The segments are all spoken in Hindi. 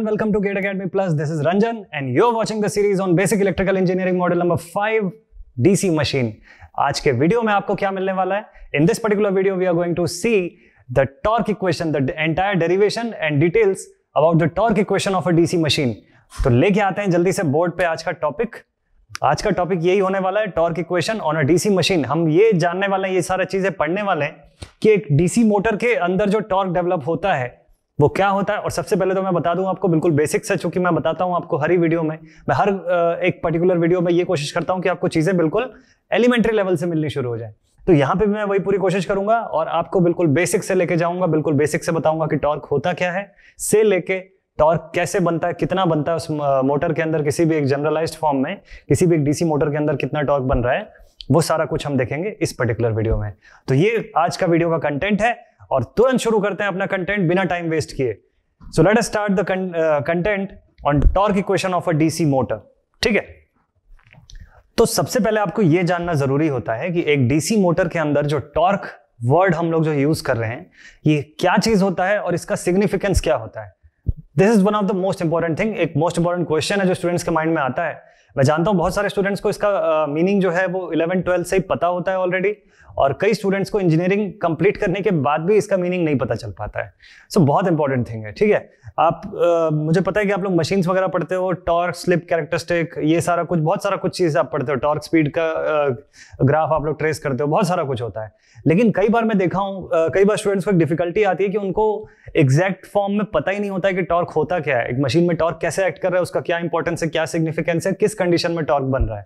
everyone, welcome to Gate Academy Plus. This is Ranjan and you're watching the series on basic electrical engineering model number 5 DC machine. आज के वीडियो में आपको क्या मिलने वाला है in this particular video we are going to see the torque equation the entire derivation and details about the torque equation of a DC machine तो लेके आते हैं जल्दी से बोर्ड पे आज का टॉपिक आज का टॉपिक यही होने वाला है torque equation on a DC machine हम ये जानने वाले हैं ये सारा चीजें पढ़ने वाले हैं कि एक डीसी मोटर के अंदर जो टॉर्क डेवलप होता है वो क्या होता है और सबसे पहले तो मैं बता दूं आपको बिल्कुल बेसिक से चूंकि मैं बताता हूं आपको हर वीडियो में मैं हर एक पर्टिकुलर वीडियो में ये कोशिश करता हूं कि आपको चीज़ें बिल्कुल एलिमेंट्री लेवल से मिलनी शुरू हो जाए तो यहाँ पे भी मैं वही पूरी कोशिश करूंगा और आपको बिल्कुल बेसिक से लेके जाऊंगा बिल्कुल बेसिक से बताऊंगा कि टॉर्क होता क्या है से लेके टॉर्क कैसे बनता है कितना बनता है उस मोटर के अंदर किसी भी एक जनरलाइज फॉर्म में किसी भी एक डीसी मोटर के अंदर कितना टॉर्क बन रहा है वो सारा कुछ हम देखेंगे इस पर्टिकुलर वीडियो में तो ये आज का वीडियो का कंटेंट है और तुरंत शुरू करते हैं अपना कंटेंट बिना टाइम वेस्ट किए so let start the content on torque equation of a DC motor ठीक है तो सबसे पहले आपको यह जानना जरूरी होता है कि एक डीसी मोटर के अंदर जो टॉर्क वर्ड हम लोग जो यूज कर रहे हैं ये क्या चीज होता है और इसका सिग्निफिकेंस क्या होता है this is one of the most important thing एक मोस्ट इंपॉर्टेंट क्वेश्चन है जो स्टूडेंट्स के माइंड में आता है मैं जानता हूं बहुत सारे स्टूडेंट्स को इसका मीनिंग uh, जो है वो इलेवन ट्वेल्थ से ही पता होता है ऑलरेडी और कई स्टूडेंट्स को इंजीनियरिंग कंप्लीट करने के बाद भी इसका मीनिंग नहीं पता चल पाता है सो so, बहुत इंपॉर्टेंट थिंग है ठीक है आप आ, मुझे पता है कि आप लोग मशीन्स वगैरह पढ़ते हो टॉर्क स्लिप कैरेक्टरिस्टिक ये सारा कुछ बहुत सारा कुछ चीज़ आप पढ़ते हो टॉर्क स्पीड का आ, ग्राफ आप लोग ट्रेस करते हो बहुत सारा कुछ होता है लेकिन कई बार मैं देखा हूँ कई बार स्टूडेंट्स को एक डिफिकल्टी आती है कि उनको एग्जैक्ट फॉर्म में पता ही नहीं होता है कि टॉर्क होता क्या है एक मशीन में टॉर्क कैसे एक्ट कर रहा है उसका क्या इंपॉर्टेंस है क्या सिग्निफिकेंस है किस कंडीशन में टॉर्क बन रहा है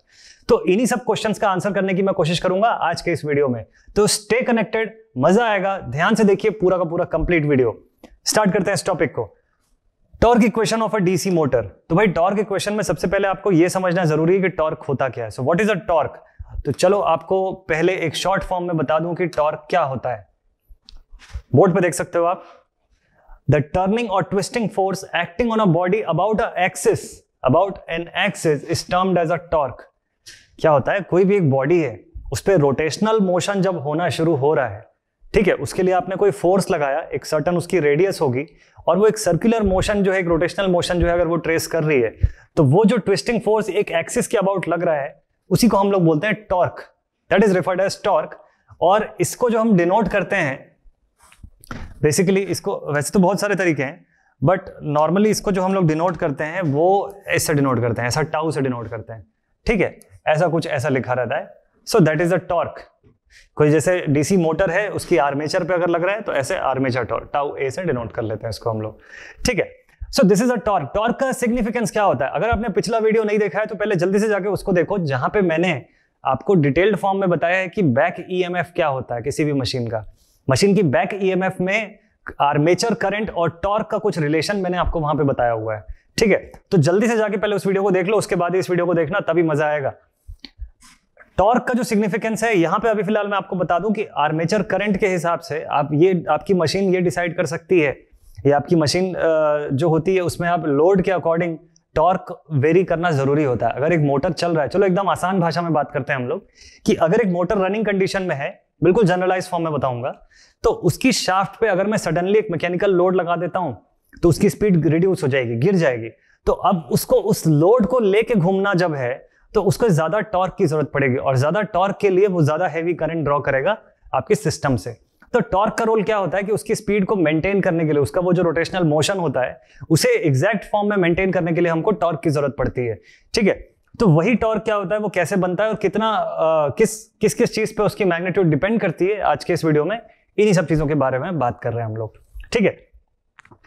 तो इन्हीं सब क्वेश्चंस का आंसर करने की मैं कोशिश करूंगा आज के इस वीडियो में तो स्टे कनेक्टेड मजा आएगा ध्यान से देखिए पूरा का पूरा कंप्लीट वीडियो स्टार्ट करते हैं इस टॉपिक को torque equation of a DC motor तो भाई टॉर्क इक्वेशन में सबसे पहले आपको यह समझना जरूरी है कि टॉर्क होता क्या है so what is a torque तो चलो आपको पहले एक शॉर्ट फॉर्म में बता दूं कि टॉर्क क्या होता है बोर्ड पर देख सकते हो आप द टर्निंग और twisting force acting on a body about a axis about an axis is termed as a torque क्या होता है कोई भी एक बॉडी है उस पर रोटेशनल मोशन जब होना शुरू हो रहा है ठीक है उसके लिए आपने कोई फोर्स लगाया एक सर्टन उसकी रेडियस होगी और वो एक सर्कुलर मोशन जो है एक रोटेशनल मोशन जो है अगर वो ट्रेस कर रही है तो वो जो ट्विस्टिंग फोर्स एक एक्सिस के अबाउट लग रहा है उसी को हम लोग बोलते हैं torque that is referred as torque और इसको जो हम डिनोट करते हैं बेसिकली इसको वैसे तो बहुत सारे तरीके हैं बट नॉर्मली इसको जो हम लोग डिनोट करते हैं वो ऐसे डिनोट करते हैं ऐसा टाउ से डिनोट करते हैं ठीक है ऐसा कुछ ऐसा लिखा रहता है so that is a torque कोई जैसे डीसी मोटर है उसकी आर्मेचर पे अगर लग रहा है तो ऐसे आर्मेचर टॉर्क टाउ ए से डिनोट कर लेते हैं इसको हम लोग ठीक है so this is a torque torque का सिग्निफिकेंस क्या होता है अगर आपने पिछला वीडियो नहीं देखा है तो पहले जल्दी से जाके उसको देखो जहां पे मैंने आपको डिटेल्ड फॉर्म में बताया है कि बैक ई क्या होता है किसी भी मशीन का मशीन की बैक ई में आर्मेचर करंट और टॉर्क का कुछ रिलेशन मैंने आपको वहां पे बताया हुआ है ठीक है तो जल्दी से जाके पहले उस वीडियो को देख लो उसके बाद इस वीडियो को देखना तभी मजा आएगा टॉर्क का जो सिग्निफिकेंस है यहाँ पे अभी फिलहाल मैं आपको बता दूं कि आर्मेचर करंट के हिसाब से आप ये आपकी मशीन ये डिसाइड कर सकती है या आपकी मशीन जो होती है उसमें आप लोड के अकॉर्डिंग टॉर्क वेरी करना जरूरी होता है अगर एक मोटर चल रहा है चलो एकदम आसान भाषा में बात करते हैं हम लोग कि अगर एक मोटर रनिंग कंडीशन में है बिल्कुल जनरलाइज फॉर्म में बताऊंगा तो उसकी शाफ्ट पे अगर मैं सडनली एक मैकेनिकल लोड लगा देता हूँ तो उसकी स्पीड रिड्यूस हो जाएगी गिर जाएगी तो अब उसको उस लोड को लेके घूमना जब है तो उसको ज़्यादा टॉर्क की ज़रूरत पड़ेगी और ज़्यादा टॉर्क के लिए वो ज़्यादा हैवी करंट ड्रॉ करेगा आपके सिस्टम से तो टॉर्क का रोल क्या होता है कि उसकी स्पीड को मेंटेन करने के लिए उसका वो जो रोटेशनल मोशन होता है उसे एग्जैक्ट फॉर्म में मेंटेन करने के लिए हमको टॉर्क की ज़रूरत पड़ती है ठीक है तो वही टॉर्क क्या होता है वो कैसे बनता है और कितना आ, किस किस किस चीज़ पे उसकी मैग्नेट्यूड डिपेंड करती है आज के इस वीडियो में इन्हीं सब चीज़ों के बारे में बात कर रहे हैं हम लोग ठीक है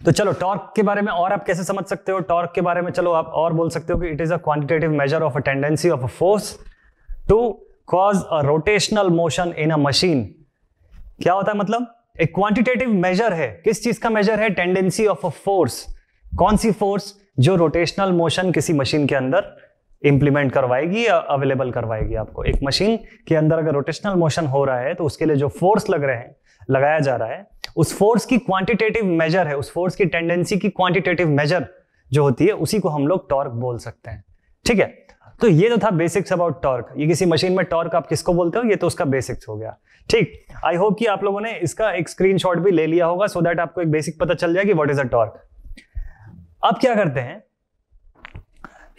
तो चलो टॉर्क के बारे में और आप कैसे समझ सकते हो टॉर्क के बारे में चलो आप और बोल सकते हो कि it is a quantitative measure of a tendency of a force to cause a rotational motion in a machine क्या होता है मतलब एक क्वांटिटेटिव मेजर है किस चीज का मेजर है टेंडेंसी ऑफ अ फोर्स कौन सी फोर्स जो रोटेशनल मोशन किसी मशीन के अंदर इंप्लीमेंट करवाएगी या अवेलेबल करवाएगी आपको एक मशीन के अंदर अगर रोटेशनल मोशन हो रहा है तो उसके लिए जो फोर्स लग रहे हैं लगाया जा रहा है उस फोर्स की क्वांटिटेटिव मेजर है उस फोर्स की टेंडेंसी की क्वांटिटेटिव मेजर जो होती है उसी को हम लोग टॉर्क बोल सकते हैं ठीक है तो ये तो था बेसिक्स अबाउट टॉर्क ये किसी मशीन में टॉर्क आप किसको बोलते हो ये तो उसका बेसिक्स हो गया ठीक आई होप कि आप लोगों ने इसका एक स्क्रीनशॉट भी ले लिया होगा सो so दैट आपको एक बेसिक पता चल जाएगी कि व्हाट इज अ टॉर्क अब क्या करते हैं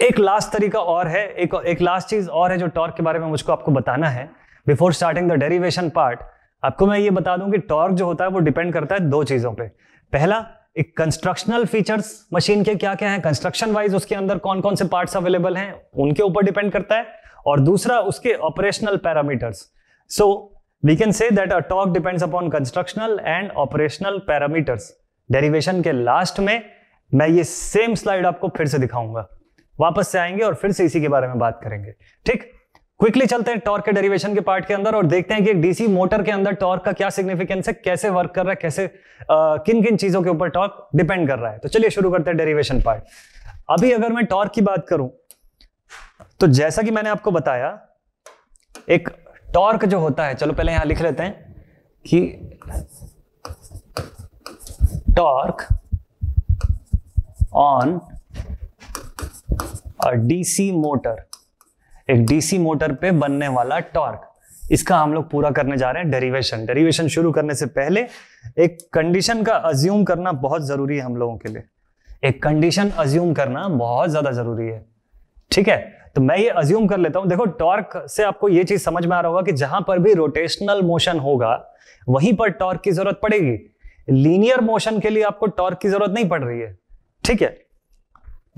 एक लास्ट तरीका और है एक एक लास्ट चीज और है जो टॉर्क के बारे में मुझको आपको बताना है before starting the derivation part आपको मैं ये बता दूं कि टॉर्क जो होता है वो डिपेंड करता है दो चीजों पे पहला एक कंस्ट्रक्शनल फीचर्स मशीन के क्या क्या है कंस्ट्रक्शन वाइज उसके अंदर कौन कौन से पार्ट्स अवेलेबल हैं उनके ऊपर डिपेंड करता है और दूसरा उसके operational parameters so we can say that a torque depends upon constructional and operational parameters derivation के लास्ट में मैं ये सेम स्लाइड आपको फिर से दिखाऊंगा वापस से आएंगे और फिर से इसी के बारे में बात करेंगे ठीक क्विकली चलते हैं टॉर्क के डेरिवेशन के पार्ट के अंदर और देखते हैं कि एक डीसी मोटर के अंदर टॉर्क का क्या सिग्निफिकेंस है कैसे वर्क कर रहा है कैसे आ, किन किन चीजों के ऊपर टॉर्क डिपेंड कर रहा है तो चलिए शुरू करते हैं डेरिवेशन पार्ट अभी अगर मैं टॉर्क की बात करूं तो जैसा कि मैंने आपको बताया एक टॉर्क जो होता है चलो पहले यहां लिख लेते हैं कि टॉर्क ऑन डीसी मोटर एक डीसी मोटर पे बनने वाला टॉर्क इसका हम लोग पूरा करने जा रहे हैं डेरिवेशन डेरिवेशन शुरू करने से पहले एक कंडीशन का अज्यूम करना बहुत जरूरी है हम लोगों के लिए एक कंडीशन अज्यूम करना बहुत ज्यादा जरूरी है ठीक है तो मैं ये अज्यूम कर लेता हूं देखो टॉर्क से आपको ये चीज समझ में आ रहा होगा कि जहां पर भी रोटेशनल मोशन होगा वहीं पर टॉर्क की जरूरत पड़ेगी लीनियर मोशन के लिए आपको टॉर्क की जरूरत नहीं पड़ रही है ठीक है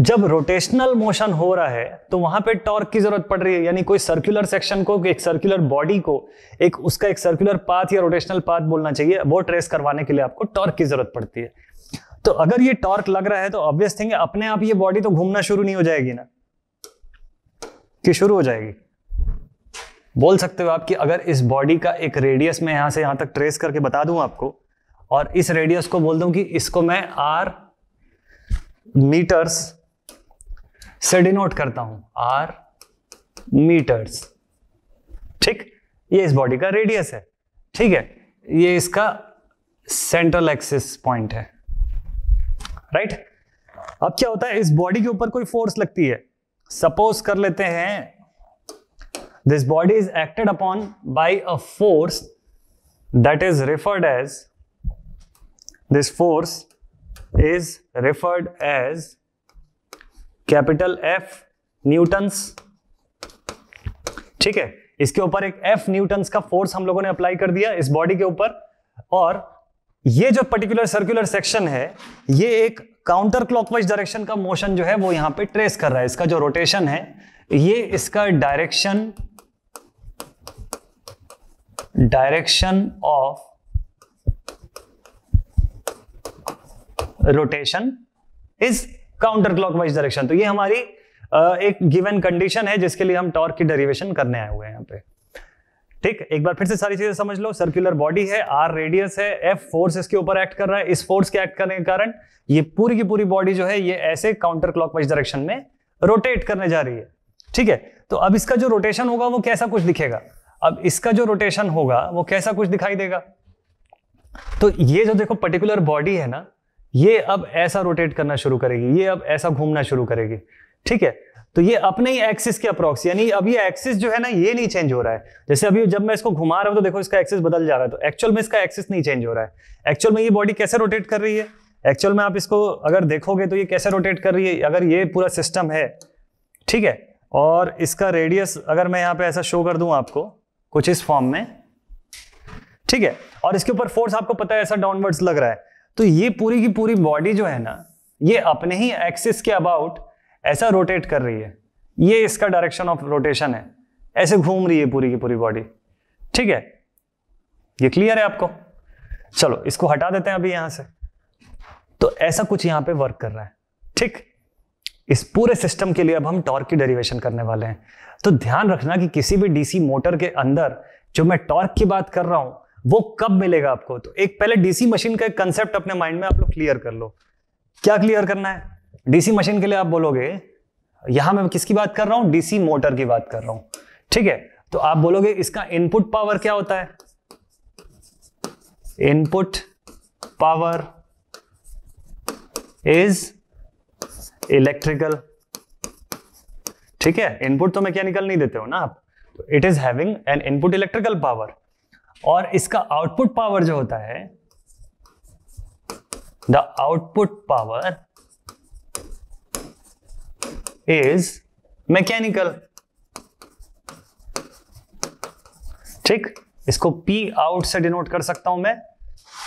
जब रोटेशनल मोशन हो रहा है तो वहां पे टॉर्क की जरूरत पड़ रही है यानी कोई सर्कुलर सेक्शन को एक सर्कुलर बॉडी को एक उसका एक सर्कुलर पाथ या रोटेशनल पाथ बोलना चाहिए वो ट्रेस करवाने के लिए आपको टॉर्क की जरूरत पड़ती है तो अगर ये टॉर्क लग रहा है तो ऑब्वियस थिंग अपने आप ये बॉडी तो घूमना शुरू नहीं हो जाएगी ना कि शुरू हो जाएगी बोल सकते हो आप कि अगर इस बॉडी का एक रेडियस मैं यहां से यहां तक ट्रेस करके बता दूं आपको और इस रेडियस को बोल दूं कि इसको मैं आर मीटर्स से डिनोट करता हूं आर मीटर्स ठीक ये इस बॉडी का रेडियस है ठीक है ये इसका सेंट्रल एक्सिस पॉइंट है राइट अब क्या होता है इस बॉडी के ऊपर कोई फोर्स लगती है सपोज कर लेते हैं this body is acted upon by a force that is referred as this force is referred as capital F newtons ठीक है इसके ऊपर एक एफ न्यूटन्स का फोर्स हम लोगों ने अप्लाई कर दिया इस बॉडी के ऊपर और ये जो पर्टिकुलर सर्कुलर सेक्शन है ये एक काउंटर क्लॉकवाइज डायरेक्शन का मोशन जो है वो यहां पे ट्रेस कर रहा है इसका जो रोटेशन है ये इसका direction direction of rotation is counter clockwise direction तो ये हमारी एक गिवन कंडीशन है जिसके लिए हम टॉर्क की डेरिवेशन करने आए हुए हैं यहाँ पे ठीक एक बार फिर से सारी चीजें समझ लो सर्कुलर बॉडी है आर रेडियस है एफ फोर्स इसके ऊपर एक्ट कर रहा है इस फोर्स के एक्ट करने के कारण ये पूरी की पूरी बॉडी जो है ये ऐसे काउंटर क्लॉकवाइज डायरेक्शन में रोटेट करने जा रही है ठीक है तो अब इसका जो रोटेशन होगा वो कैसा कुछ दिखेगा अब इसका जो रोटेशन होगा वो कैसा कुछ दिखाई देगा तो ये जो देखो पर्टिकुलर बॉडी है ना ये अब ऐसा रोटेट करना शुरू करेगी ये अब ऐसा घूमना शुरू करेगी ठीक है तो ये अपने ही एक्सिस के अप्रोक्स यानी अब ये एक्सिस जो है ना ये नहीं चेंज हो रहा है जैसे अभी जब मैं इसको घुमा रहा हूं तो देखो इसका एक्सिस बदल जा रहा है तो एक्चुअल में इसका एक्सिस नहीं चेंज हो रहा है एक्चुअल में ये बॉडी कैसे रोटेट कर रही है एक्चुअल में आप इसको अगर देखोगे तो ये कैसे रोटेट कर रही है अगर ये पूरा सिस्टम है ठीक है और इसका रेडियस अगर मैं यहाँ पे ऐसा शो कर दूं आपको कुछ इस फॉर्म में ठीक है और इसके ऊपर फोर्स आपको पता है ऐसा डाउनवर्ड्स लग रहा है तो ये पूरी की पूरी बॉडी जो है ना ये अपने ही एक्सिस के अबाउट ऐसा रोटेट कर रही है ये इसका डायरेक्शन ऑफ रोटेशन है ऐसे घूम रही है पूरी की पूरी बॉडी ठीक है ये क्लियर है आपको चलो इसको हटा देते हैं अभी यहां से तो ऐसा कुछ यहां पे वर्क कर रहा है ठीक इस पूरे सिस्टम के लिए अब हम टॉर्क की डेरिवेशन करने वाले हैं तो ध्यान रखना कि किसी भी डीसी मोटर के अंदर जो मैं टॉर्क की बात कर रहा हूं वो कब मिलेगा आपको तो एक पहले डीसी मशीन का एक कंसेप्ट अपने माइंड में आप लोग क्लियर कर लो क्या क्लियर करना है डीसी मशीन के लिए आप बोलोगे यहां मैं किसकी बात कर रहा हूं डीसी मोटर की बात कर रहा हूं ठीक है तो आप बोलोगे इसका इनपुट पावर क्या होता है इनपुट पावर इज इलेक्ट्रिकल ठीक है इनपुट तो मैं क्या निकल नहीं देते हो ना आप it is having an input electrical power और इसका आउटपुट पावर जो होता है the output power is mechanical ठीक इसको P आउट से डिनोट कर सकता हूं मैं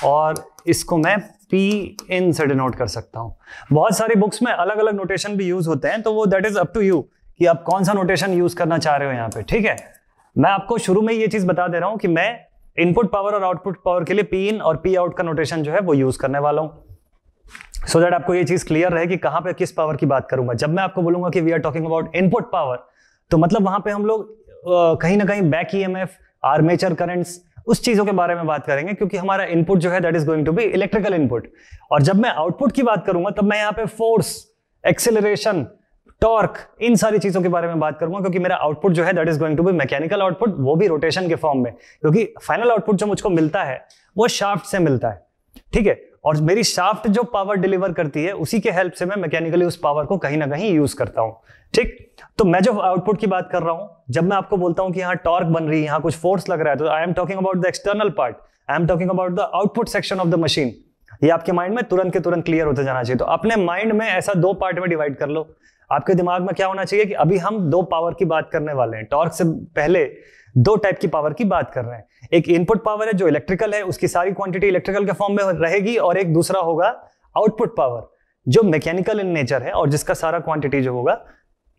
और इसको मैं P इन से डिनोट कर सकता हूं बहुत सारी बुक्स में अलग अलग नोटेशन भी यूज होते हैं तो वो that is up to you कि आप कौन सा नोटेशन यूज करना चाह रहे हो यहां पे ठीक है मैं आपको शुरू में ये चीज बता दे रहा हूं कि मैं इनपुट पावर और आउटपुट पावर के लिए पी इन और पी आउट का नोटेशन जो है वो यूज करने वाला हूं सो so दैट आपको ये चीज क्लियर रहे कि कहां पे किस पावर की बात करूंगा जब मैं आपको बोलूंगा कि we are talking about input power तो मतलब वहां पे हम लोग कहीं ना कहीं back E M F armature currents उस चीजों के बारे में बात करेंगे क्योंकि हमारा इनपुट जो है that is going to be electrical input और जब मैं आउटपुट की बात करूंगा तब मैं यहाँ पे फोर्स एक्सेलरेशन टॉर्क इन सारी चीजों के बारे में बात करूंगा क्योंकि मेरा आउटपुट जो है that is going to be mechanical output वो भी रोटेशन के फॉर्म में क्योंकि फाइनल आउटपुट जो मुझको मिलता है वो शाफ्ट से मिलता है ठीक है और मेरी शाफ्ट जो पावर डिलीवर करती है उसी के हेल्प से मैं मैकेनिकली उस पावर को कहीं ना कहीं यूज करता हूं ठीक तो मैं जो आउटपुट की बात कर रहा हूं जब मैं आपको बोलता हूं कि यहां टॉर्क बन रही है यहां कुछ फोर्स लग रहा है तो I am talking about the external part I am talking about the output section of the machine ये आपके माइंड में तुरंत के तुरंत क्लियर होते जाना चाहिए तो अपने माइंड में ऐसा दो पार्ट में डिवाइड कर लो आपके दिमाग में क्या होना चाहिए कि अभी हम दो पावर की बात करने वाले हैं टॉर्क से पहले दो टाइप की पावर की बात कर रहे हैं एक इनपुट पावर है जो इलेक्ट्रिकल है उसकी सारी क्वांटिटी इलेक्ट्रिकल के फॉर्म में रहेगी और एक दूसरा होगा आउटपुट पावर जो मैकेनिकल इन नेचर है और जिसका सारा क्वांटिटी जो होगा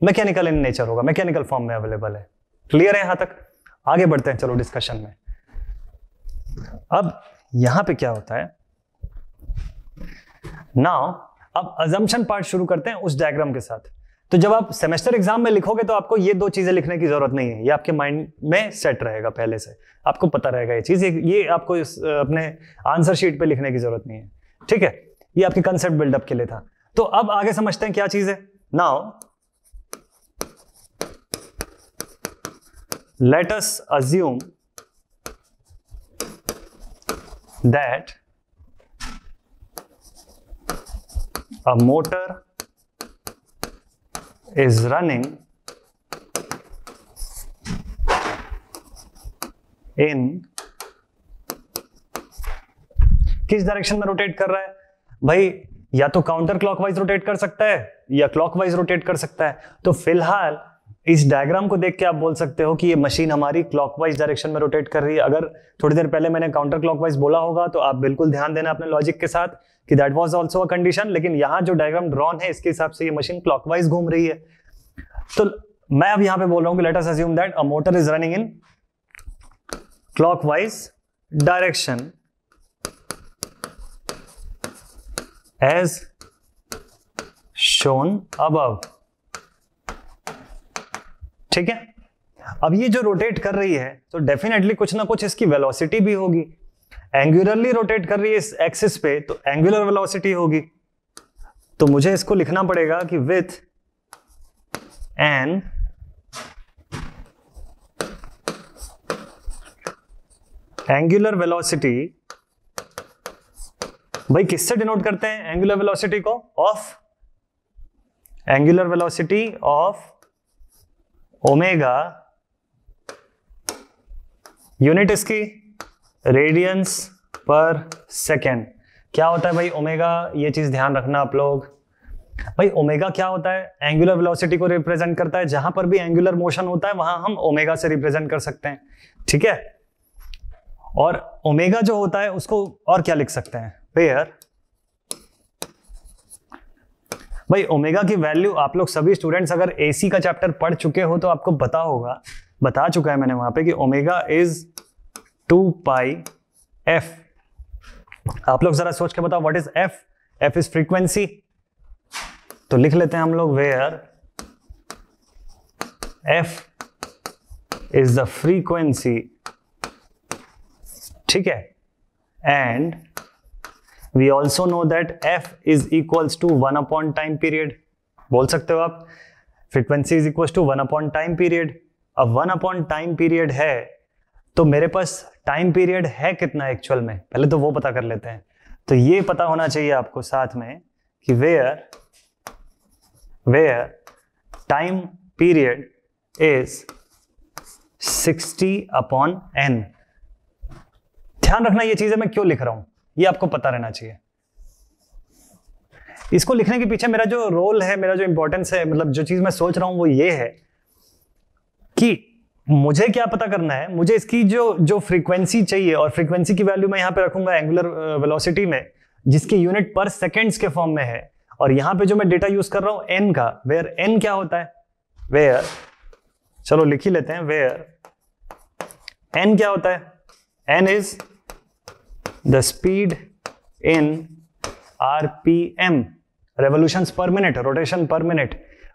मैकेनिकल इन नेचर होगा मैकेनिकल फॉर्म में अवेलेबल है क्लियर है यहां तक आगे बढ़ते हैं चलो डिस्कशन में अब यहां पे क्या होता है नाउ अब अजम्पशन पार्ट शुरू करते हैं उस डायग्राम के साथ तो जब आप सेमेस्टर एग्जाम में लिखोगे तो आपको ये दो चीजें लिखने की जरूरत नहीं है ये आपके माइंड में सेट रहेगा पहले से आपको पता रहेगा ये चीज ये आपको इस, अपने आंसर शीट पे लिखने की जरूरत नहीं है ठीक है ये आपके कंसेप्ट बिल्डअप के लिए था तो अब आगे समझते हैं क्या चीज है now let us assume that a motor is running in किस डायरेक्शन में रोटेट कर रहा है भाई या तो काउंटर क्लॉकवाइज रोटेट कर सकता है या क्लॉकवाइज रोटेट कर सकता है तो फिलहाल इस डायग्राम को देख के आप बोल सकते हो कि ये मशीन हमारी क्लॉकवाइज डायरेक्शन में रोटेट कर रही है अगर थोड़ी देर पहले मैंने काउंटर क्लॉकवाइज बोला होगा तो आप बिल्कुल ध्यान देना अपने लॉजिक के साथ कि that was also a condition लेकिन यहाँ जो डायग्राम ड्रॉन है इसके हिसाब से ये मशीन क्लॉकवाइज घूम रही है तो मैं अब यहाँ पे बोल रहा हूँ कि let's assume that a motor is running in clockwise direction as shown above ठीक है अब ये जो रोटेट कर रही है तो डेफिनेटली कुछ ना कुछ इसकी वेलोसिटी भी होगी एंगुलरली रोटेट कर रही है इस एक्सिस पे तो एंगुलर वेलोसिटी होगी तो मुझे इसको लिखना पड़ेगा कि विथ एन एंगुलर वेलोसिटी भाई किससे डिनोट करते हैं एंगुलर वेलोसिटी को of angular velocity of omega unit इसकी रेडियंस पर सेकेंड क्या होता है भाई ओमेगा ये चीज ध्यान रखना आप लोग भाई ओमेगा क्या होता है एंगुलर वेलोसिटी को रिप्रेजेंट करता है जहां पर भी एंगुलर मोशन होता है वहां हम ओमेगा से रिप्रेजेंट कर सकते हैं ठीक है और ओमेगा जो होता है उसको और क्या लिख सकते हैं पेयर भाई ओमेगा की वैल्यू आप लोग सभी स्टूडेंट्स अगर एसी का चैप्टर पढ़ चुके हो तो आपको पता होगा बता चुका है मैंने वहां पे कि omega is two pi F आप लोग जरा सोच के बताओ what is F F is frequency तो लिख लेते हैं हम लोग where F is the frequency ठीक है and we also know that F is equals to one upon time period बोल सकते हो आप frequency is equals to one upon time period अब वन अपॉन टाइम पीरियड है तो मेरे पास टाइम पीरियड है कितना एक्चुअल में पहले तो वो पता कर लेते हैं तो ये पता होना चाहिए आपको साथ में कि where where time period is 60 upon N ध्यान रखना ये चीजें मैं क्यों लिख रहा हूं ये आपको पता रहना चाहिए इसको लिखने के पीछे मेरा जो रोल है मेरा जो इंपॉर्टेंस है मतलब जो चीज मैं सोच रहा हूं वो ये है कि मुझे क्या पता करना है मुझे इसकी जो जो फ्रीक्वेंसी चाहिए और फ्रीक्वेंसी की वैल्यू मैं यहां पे रखूंगा एंगुलर वेलोसिटी uh, में जिसकी यूनिट पर सेकेंड्स के फॉर्म में है और यहां पे जो मैं डेटा यूज कर रहा हूं एन का वेयर एन क्या होता है वेयर चलो लिख ही लेते हैं वेयर एन क्या होता है N is in R P M revolution per minute rotation per minute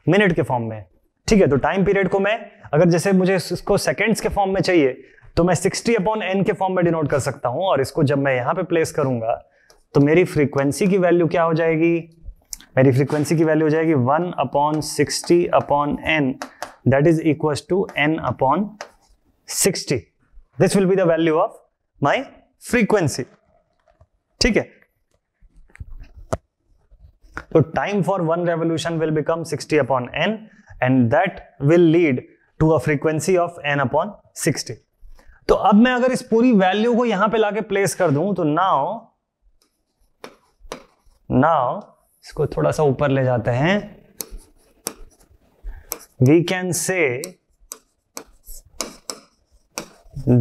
minute के फॉर्म में ठीक है तो टाइम पीरियड को मैं अगर जैसे मुझे इसको सेकेंड्स के फॉर्म में चाहिए तो मैं 60 अपॉन एन के फॉर्म में डिनोट कर सकता हूं और इसको जब मैं यहां पे प्लेस करूंगा तो मेरी फ्रीक्वेंसी की वैल्यू क्या हो जाएगी मेरी फ्रीक्वेंसी की वैल्यू हो जाएगी one upon sixty upon N that is equal to N upon sixty this will be the value of my frequency ठीक है तो time for one revolution will become 60 upon N and that will lead to a frequency of N upon 60 तो अब मैं अगर इस पूरी वैल्यू को यहां पे लाके प्लेस कर दूं तो नाउ नाउ इसको थोड़ा सा ऊपर ले जाते हैं we can say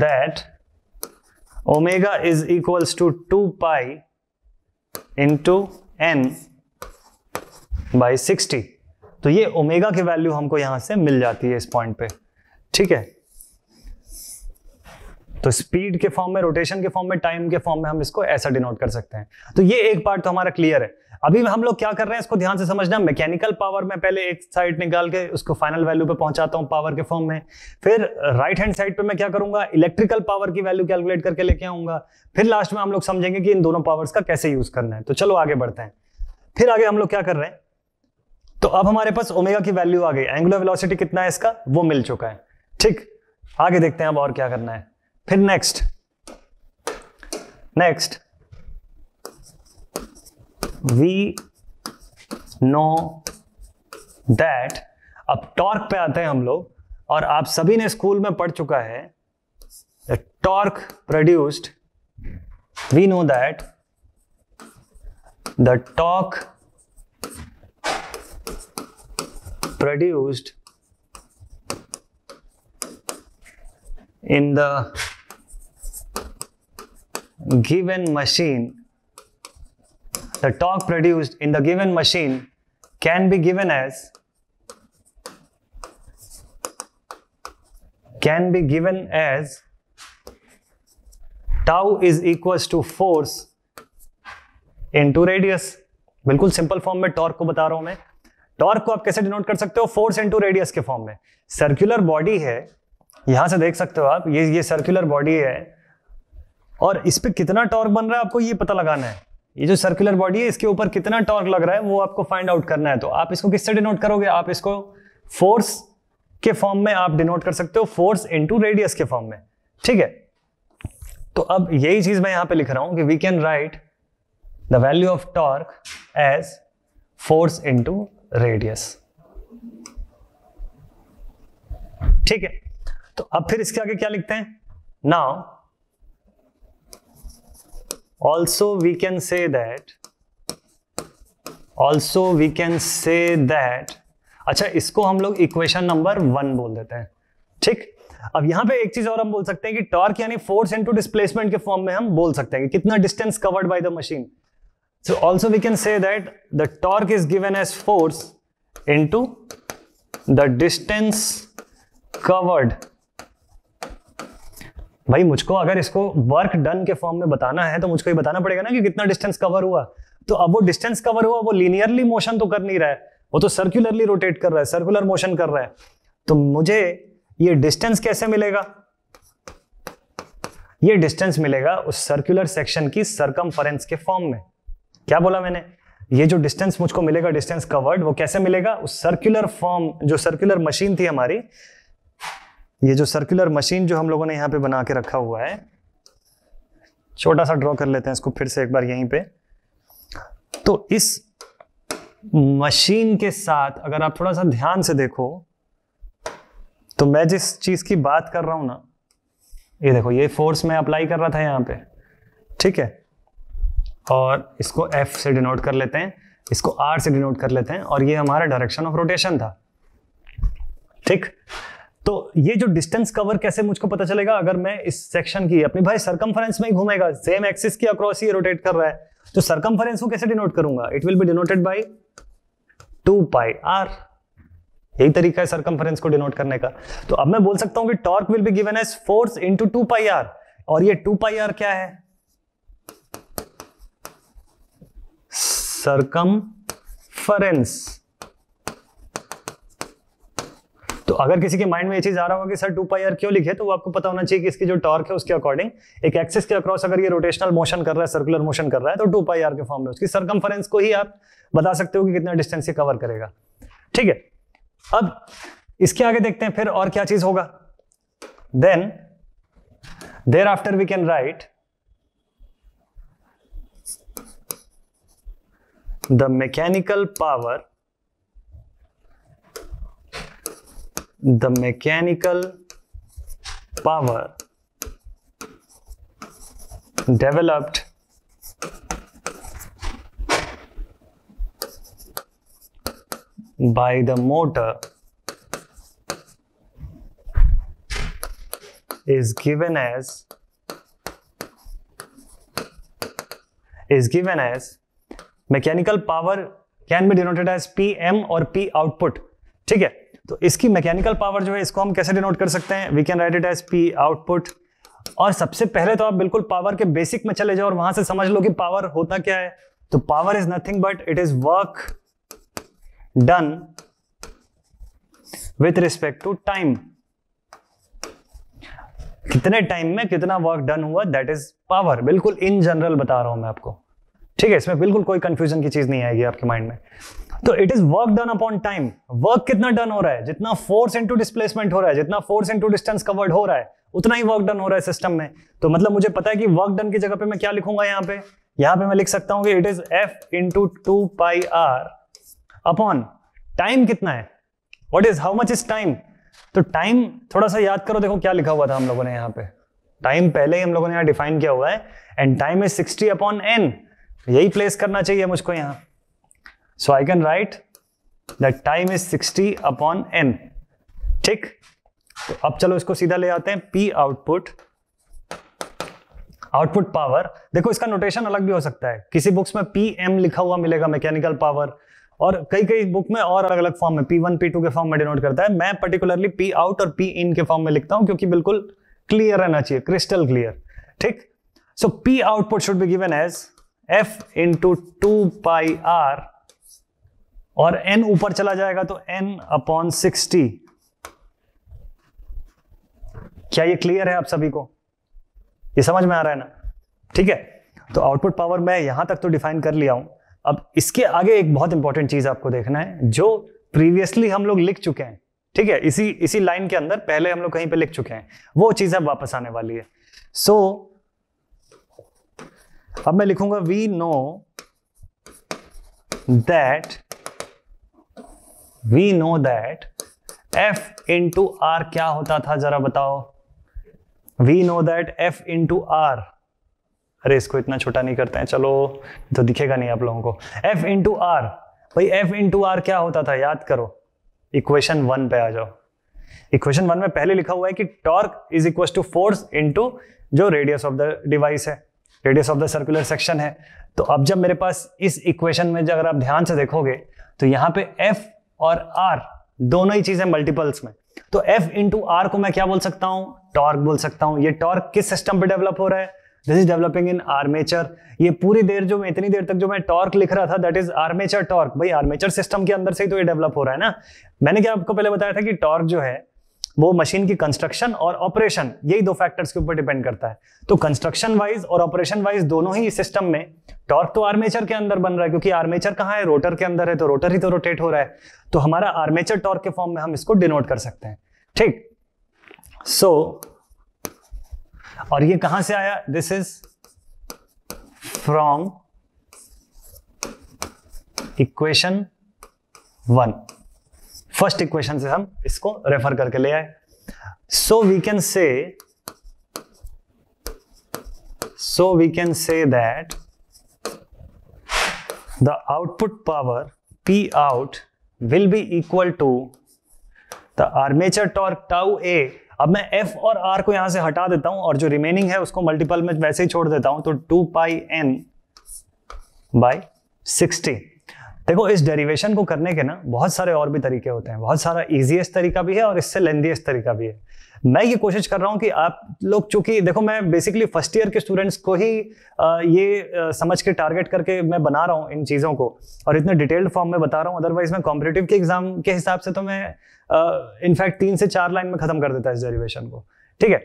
that omega is equals to 2 pi into n by 60 तो ये ओमेगा की वैल्यू हमको यहां से मिल जाती है इस पॉइंट पे ठीक है तो स्पीड के फॉर्म में रोटेशन के फॉर्म में टाइम के फॉर्म में हम इसको ऐसा डिनोट कर सकते हैं तो ये एक पार्ट तो हमारा क्लियर है अभी हम लोग क्या कर रहे हैं इसको ध्यान से समझना मैकेनिकल पावर में पहले एक साइड निकाल के उसको फाइनल वैल्यू पे पहुंचाता हूं पावर के फॉर्म में फिर राइट हैंड साइड पे मैं क्या करूंगा इलेक्ट्रिकल पावर की वैल्यू कैलकुलेट करके लेके आऊंगा फिर लास्ट में हम लोग समझेंगे कि इन दोनों पावर्स का कैसे यूज करना है तो चलो आगे बढ़ते हैं फिर आगे हम लोग क्या कर रहे हैं तो अब हमारे पास ओमेगा की वैल्यू आ गई एंगुलर वेलोसिटी कितना है इसका वो मिल चुका है ठीक आगे देखते हैं अब और क्या करना है फिर next next we know that अब टॉर्क पे आते हैं हम लोग और आप सभी ने स्कूल में पढ़ चुका है torque produced we know that the torque produced in the given machine, the torque produced in the given machine can be given as can be given as tau is equals to force into radius बिल्कुल सिंपल फॉर्म में टॉर्क को बता रहा हूं मैं टॉर्क को आप कैसे डिनोट कर सकते हो फोर्स इनटू रेडियस के फॉर्म में सर्कुलर बॉडी है यहां से देख सकते हो आप ये ये सर्कुलर बॉडी है और इस पर कितना टॉर्क बन रहा है आपको ये पता लगाना है ये जो सर्कुलर बॉडी है इसके ऊपर कितना टॉर्क लग रहा है वो आपको फाइंड आउट करना है तो आप इसको किससे डिनोट करोगे आप इसको फोर्स के फॉर्म में आप डिनोट कर सकते हो फोर्स इंटू रेडियस के फॉर्म में ठीक है तो अब यही चीज मैं यहां पे लिख रहा हूं कि we can write the value of torque as force into radius ठीक है तो अब फिर इसके आगे क्या लिखते हैं now also we can say that also we can say that अच्छा इसको हम लोग इक्वेशन नंबर वन बोल देते हैं ठीक अब यहां पे एक चीज और हम बोल सकते हैं कि टॉर्क यानी फोर्स इनटू डिस्प्लेसमेंट के फॉर्म में हम बोल सकते हैं कि कितना distance covered by the machine so also we can say that the torque is given as force into the distance covered भाई मुझको अगर इसको वर्क डन के फॉर्म में बताना है तो मुझको ये बताना पड़ेगा ना कि कितना डिस्टेंस कवर हुआ तो अब वो डिस्टेंस कवर हुआ वो लीनियरली मोशन तो कर नहीं रहा है वो तो सर्क्यूलरली रोटेट कर रहा है सर्कुलर मोशन कर रहा है तो मुझे ये डिस्टेंस कैसे मिलेगा ये डिस्टेंस मिलेगा उस सर्कुलर सेक्शन की सरकम के फॉर्म में क्या बोला मैंने ये जो डिस्टेंस मुझको मिलेगा डिस्टेंस कवर्ड वो कैसे मिलेगा उस सर्कुलर फॉर्म जो सर्कुलर मशीन थी हमारी ये जो सर्कुलर मशीन जो हम लोगों ने यहाँ पे बना के रखा हुआ है छोटा सा ड्रॉ कर लेते हैं इसको फिर से एक बार यहीं पे तो इस मशीन के साथ अगर आप थोड़ा सा ध्यान से देखो तो मैं जिस चीज की बात कर रहा हूं ना ये देखो ये फोर्स मैं अप्लाई कर रहा था यहाँ पे ठीक है और इसको एफ से डिनोट कर लेते हैं इसको आर से डिनोट कर लेते हैं और ये हमारा डायरेक्शन ऑफ रोटेशन था ठीक तो ये जो डिस्टेंस कवर कैसे मुझको पता चलेगा अगर मैं इस सेक्शन की अपने भाई सरकमफरेंस में ही घूमेगा सेम एक्सिस की अक्रॉस ही रोटेट कर रहा है तो सरकमफरेंस को कैसे डिनोट करूंगा it will be denoted by two pi R यही तरीका है सरकमफरेंस को डिनोट करने का तो अब मैं बोल सकता हूं कि torque will be given as force into two pi R और ये टू पाई आर क्या है सरकम फरेंस अगर किसी के माइंड में ये चीज आ रहा होगा कि सर टू पाई आर क्यों लिखे तो वो आपको पता होना चाहिए कि इसकी जो टॉर्क है उसके अकॉर्डिंग एक एक्सिस के अक्रॉस अगर ये रोटेशनल मोशन कर रहा है सर्कुलर मोशन कर रहा है तो टू पाई आर के फॉर्म में उसकी सरकमफरेंस को ही आप बता सकते हो कि कितना डिस्टेंस ये कवर करेगा ठीक है अब इसके आगे देखते हैं फिर और क्या चीज होगा then thereafter we can write the mechanical power the mechanical power developed by the motor is given as is given as mechanical power can be denoted as pm or p output ठीक है तो इसकी मैकेनिकल पावर जो है इसको हम कैसे डिनोट कर सकते हैं we can write it as P output और सबसे पहले तो आप बिल्कुल पावर के बेसिक में चले जाओ और वहां से समझ लो कि पावर होता क्या है तो power is nothing but it is work done with respect to time कितने टाइम में कितना वर्क डन हुआ दैट इज पावर बिल्कुल इन जनरल बता रहा हूं मैं आपको ठीक है इसमें बिल्कुल कोई कंफ्यूजन की चीज नहीं आएगी आपके माइंड में तो it is work done upon time work कितना डन हो रहा है जितना फोर्स इंटू डिस्प्लेसमेंट हो रहा है जितना फोर्स इंटू डिस्टेंस कवर्ड हो रहा है उतना ही वर्क डन हो रहा है सिस्टम में तो मतलब मुझे पता है कि वर्क डन की जगह पे मैं क्या लिखूंगा यहाँ पे यहाँ पे मैं लिख सकता हूँ कि it is F into two pi R upon time कितना है what is how much is time तो टाइम थोड़ा सा याद करो देखो क्या लिखा हुआ था हम लोगों ने यहाँ पे टाइम पहले ही हम लोगों ने यहाँ डिफाइन किया हुआ है and time is sixty upon N यही प्लेस करना चाहिए मुझको यहाँ So I can write that time is 60 upon n. ठीक तो अब चलो इसको सीधा ले आते हैं P आउटपुट आउटपुट पावर देखो इसका नोटेशन अलग भी हो सकता है किसी बुक्स में पी एम लिखा हुआ मिलेगा मैकेनिकल पावर और कई कई बुक में और अलग अलग फॉर्म में पी वन पी टू के फॉर्म में डिनोट करता है मैं पर्टिकुलरली पी आउट और पी इन के फॉर्म में लिखता हूं क्योंकि बिल्कुल क्लियर रहना चाहिए क्रिस्टल क्लियर ठीक so P output should be given as F two two pi R और एन ऊपर चला जाएगा तो एन अपॉन सिक्सटी क्या ये क्लियर है आप सभी को ये समझ में आ रहा है ना ठीक है तो आउटपुट पावर मैं यहां तक तो डिफाइन कर लिया हूं अब इसके आगे एक बहुत इंपॉर्टेंट चीज आपको देखना है जो प्रीवियसली हम लोग लिख चुके हैं ठीक है इसी इसी लाइन के अंदर पहले हम लोग कहीं पे लिख चुके हैं वो चीज अब वापस आने वाली है सो so, अब मैं लिखूंगा we know that we know that F two R क्या होता था जरा बताओ we know that F two R अरे इसको इतना छोटा नहीं करते हैं चलो तो दिखेगा नहीं आप लोगों को एफ इंटू आर भाई एफ टू आर क्या होता था याद करो इक्वेशन वन पे आ जाओ इक्वेशन वन में पहले लिखा हुआ है कि torque is equal to force into जो रेडियस ऑफ द डिवाइस है radius of the circular section है तो अब जब मेरे पास इस इक्वेशन में अगर आप ध्यान से देखोगे तो यहाँ पे एफ और आर दोनों ही चीजें मल्टीपल्स में तो एफ इंटू आर को मैं क्या बोल सकता हूं टॉर्क बोल सकता हूं ये टॉर्क किस सिस्टम पे डेवलप हो रहा है this is developing in armature ये पूरी देर जो मैं इतनी देर तक जो मैं टॉर्क लिख रहा था दैट इज आर्मेचर टॉर्क भाई आर्मेचर सिस्टम के अंदर से ही तो ये डेवलप हो रहा है ना मैंने क्या आपको पहले बताया था कि टॉर्क जो है वो मशीन की कंस्ट्रक्शन और ऑपरेशन यही दो फैक्टर्स के ऊपर डिपेंड करता है तो कंस्ट्रक्शन वाइज और ऑपरेशन वाइज दोनों ही सिस्टम में टॉर्क तो आर्मेचर के अंदर बन रहा है क्योंकि आर्मेचर कहाँ है रोटर के अंदर है तो रोटर ही तो रोटेट हो रहा है तो हमारा आर्मेचर टॉर्क के फॉर्म में हम इसको डिनोट कर सकते हैं ठीक सो so, और ये कहां से आया this is from equation one first equation से हम इसको रेफर करके ले आए सो we can say so we can say that the output power P out will be equal to the armature torque tau A अब मैं F और R को यहां से हटा देता हूं और जो रिमेनिंग है उसको मल्टीपल में वैसे ही छोड़ देता हूं तो 2 पाई n बाई सिक्सटी देखो इस डेरिवेशन को करने के ना बहुत सारे और भी तरीके होते हैं बहुत सारा ईजीएस्ट तरीका भी है और इससे लेंदीएस्ट तरीका भी है मैं ये कोशिश कर रहा हूँ कि आप लोग चूंकि देखो मैं बेसिकली फर्स्ट ईयर के स्टूडेंट्स को ही आ, ये आ, समझ के टारगेट करके मैं बना रहा हूँ इन चीज़ों को और इतने डिटेल्ड फॉर्म में बता रहा हूँ अदरवाइज मैं कॉम्पिटेटिव के एग्जाम के हिसाब से तो मैं इनफैक्ट तीन से चार लाइन में खत्म कर देता इस डेरिवेशन को ठीक है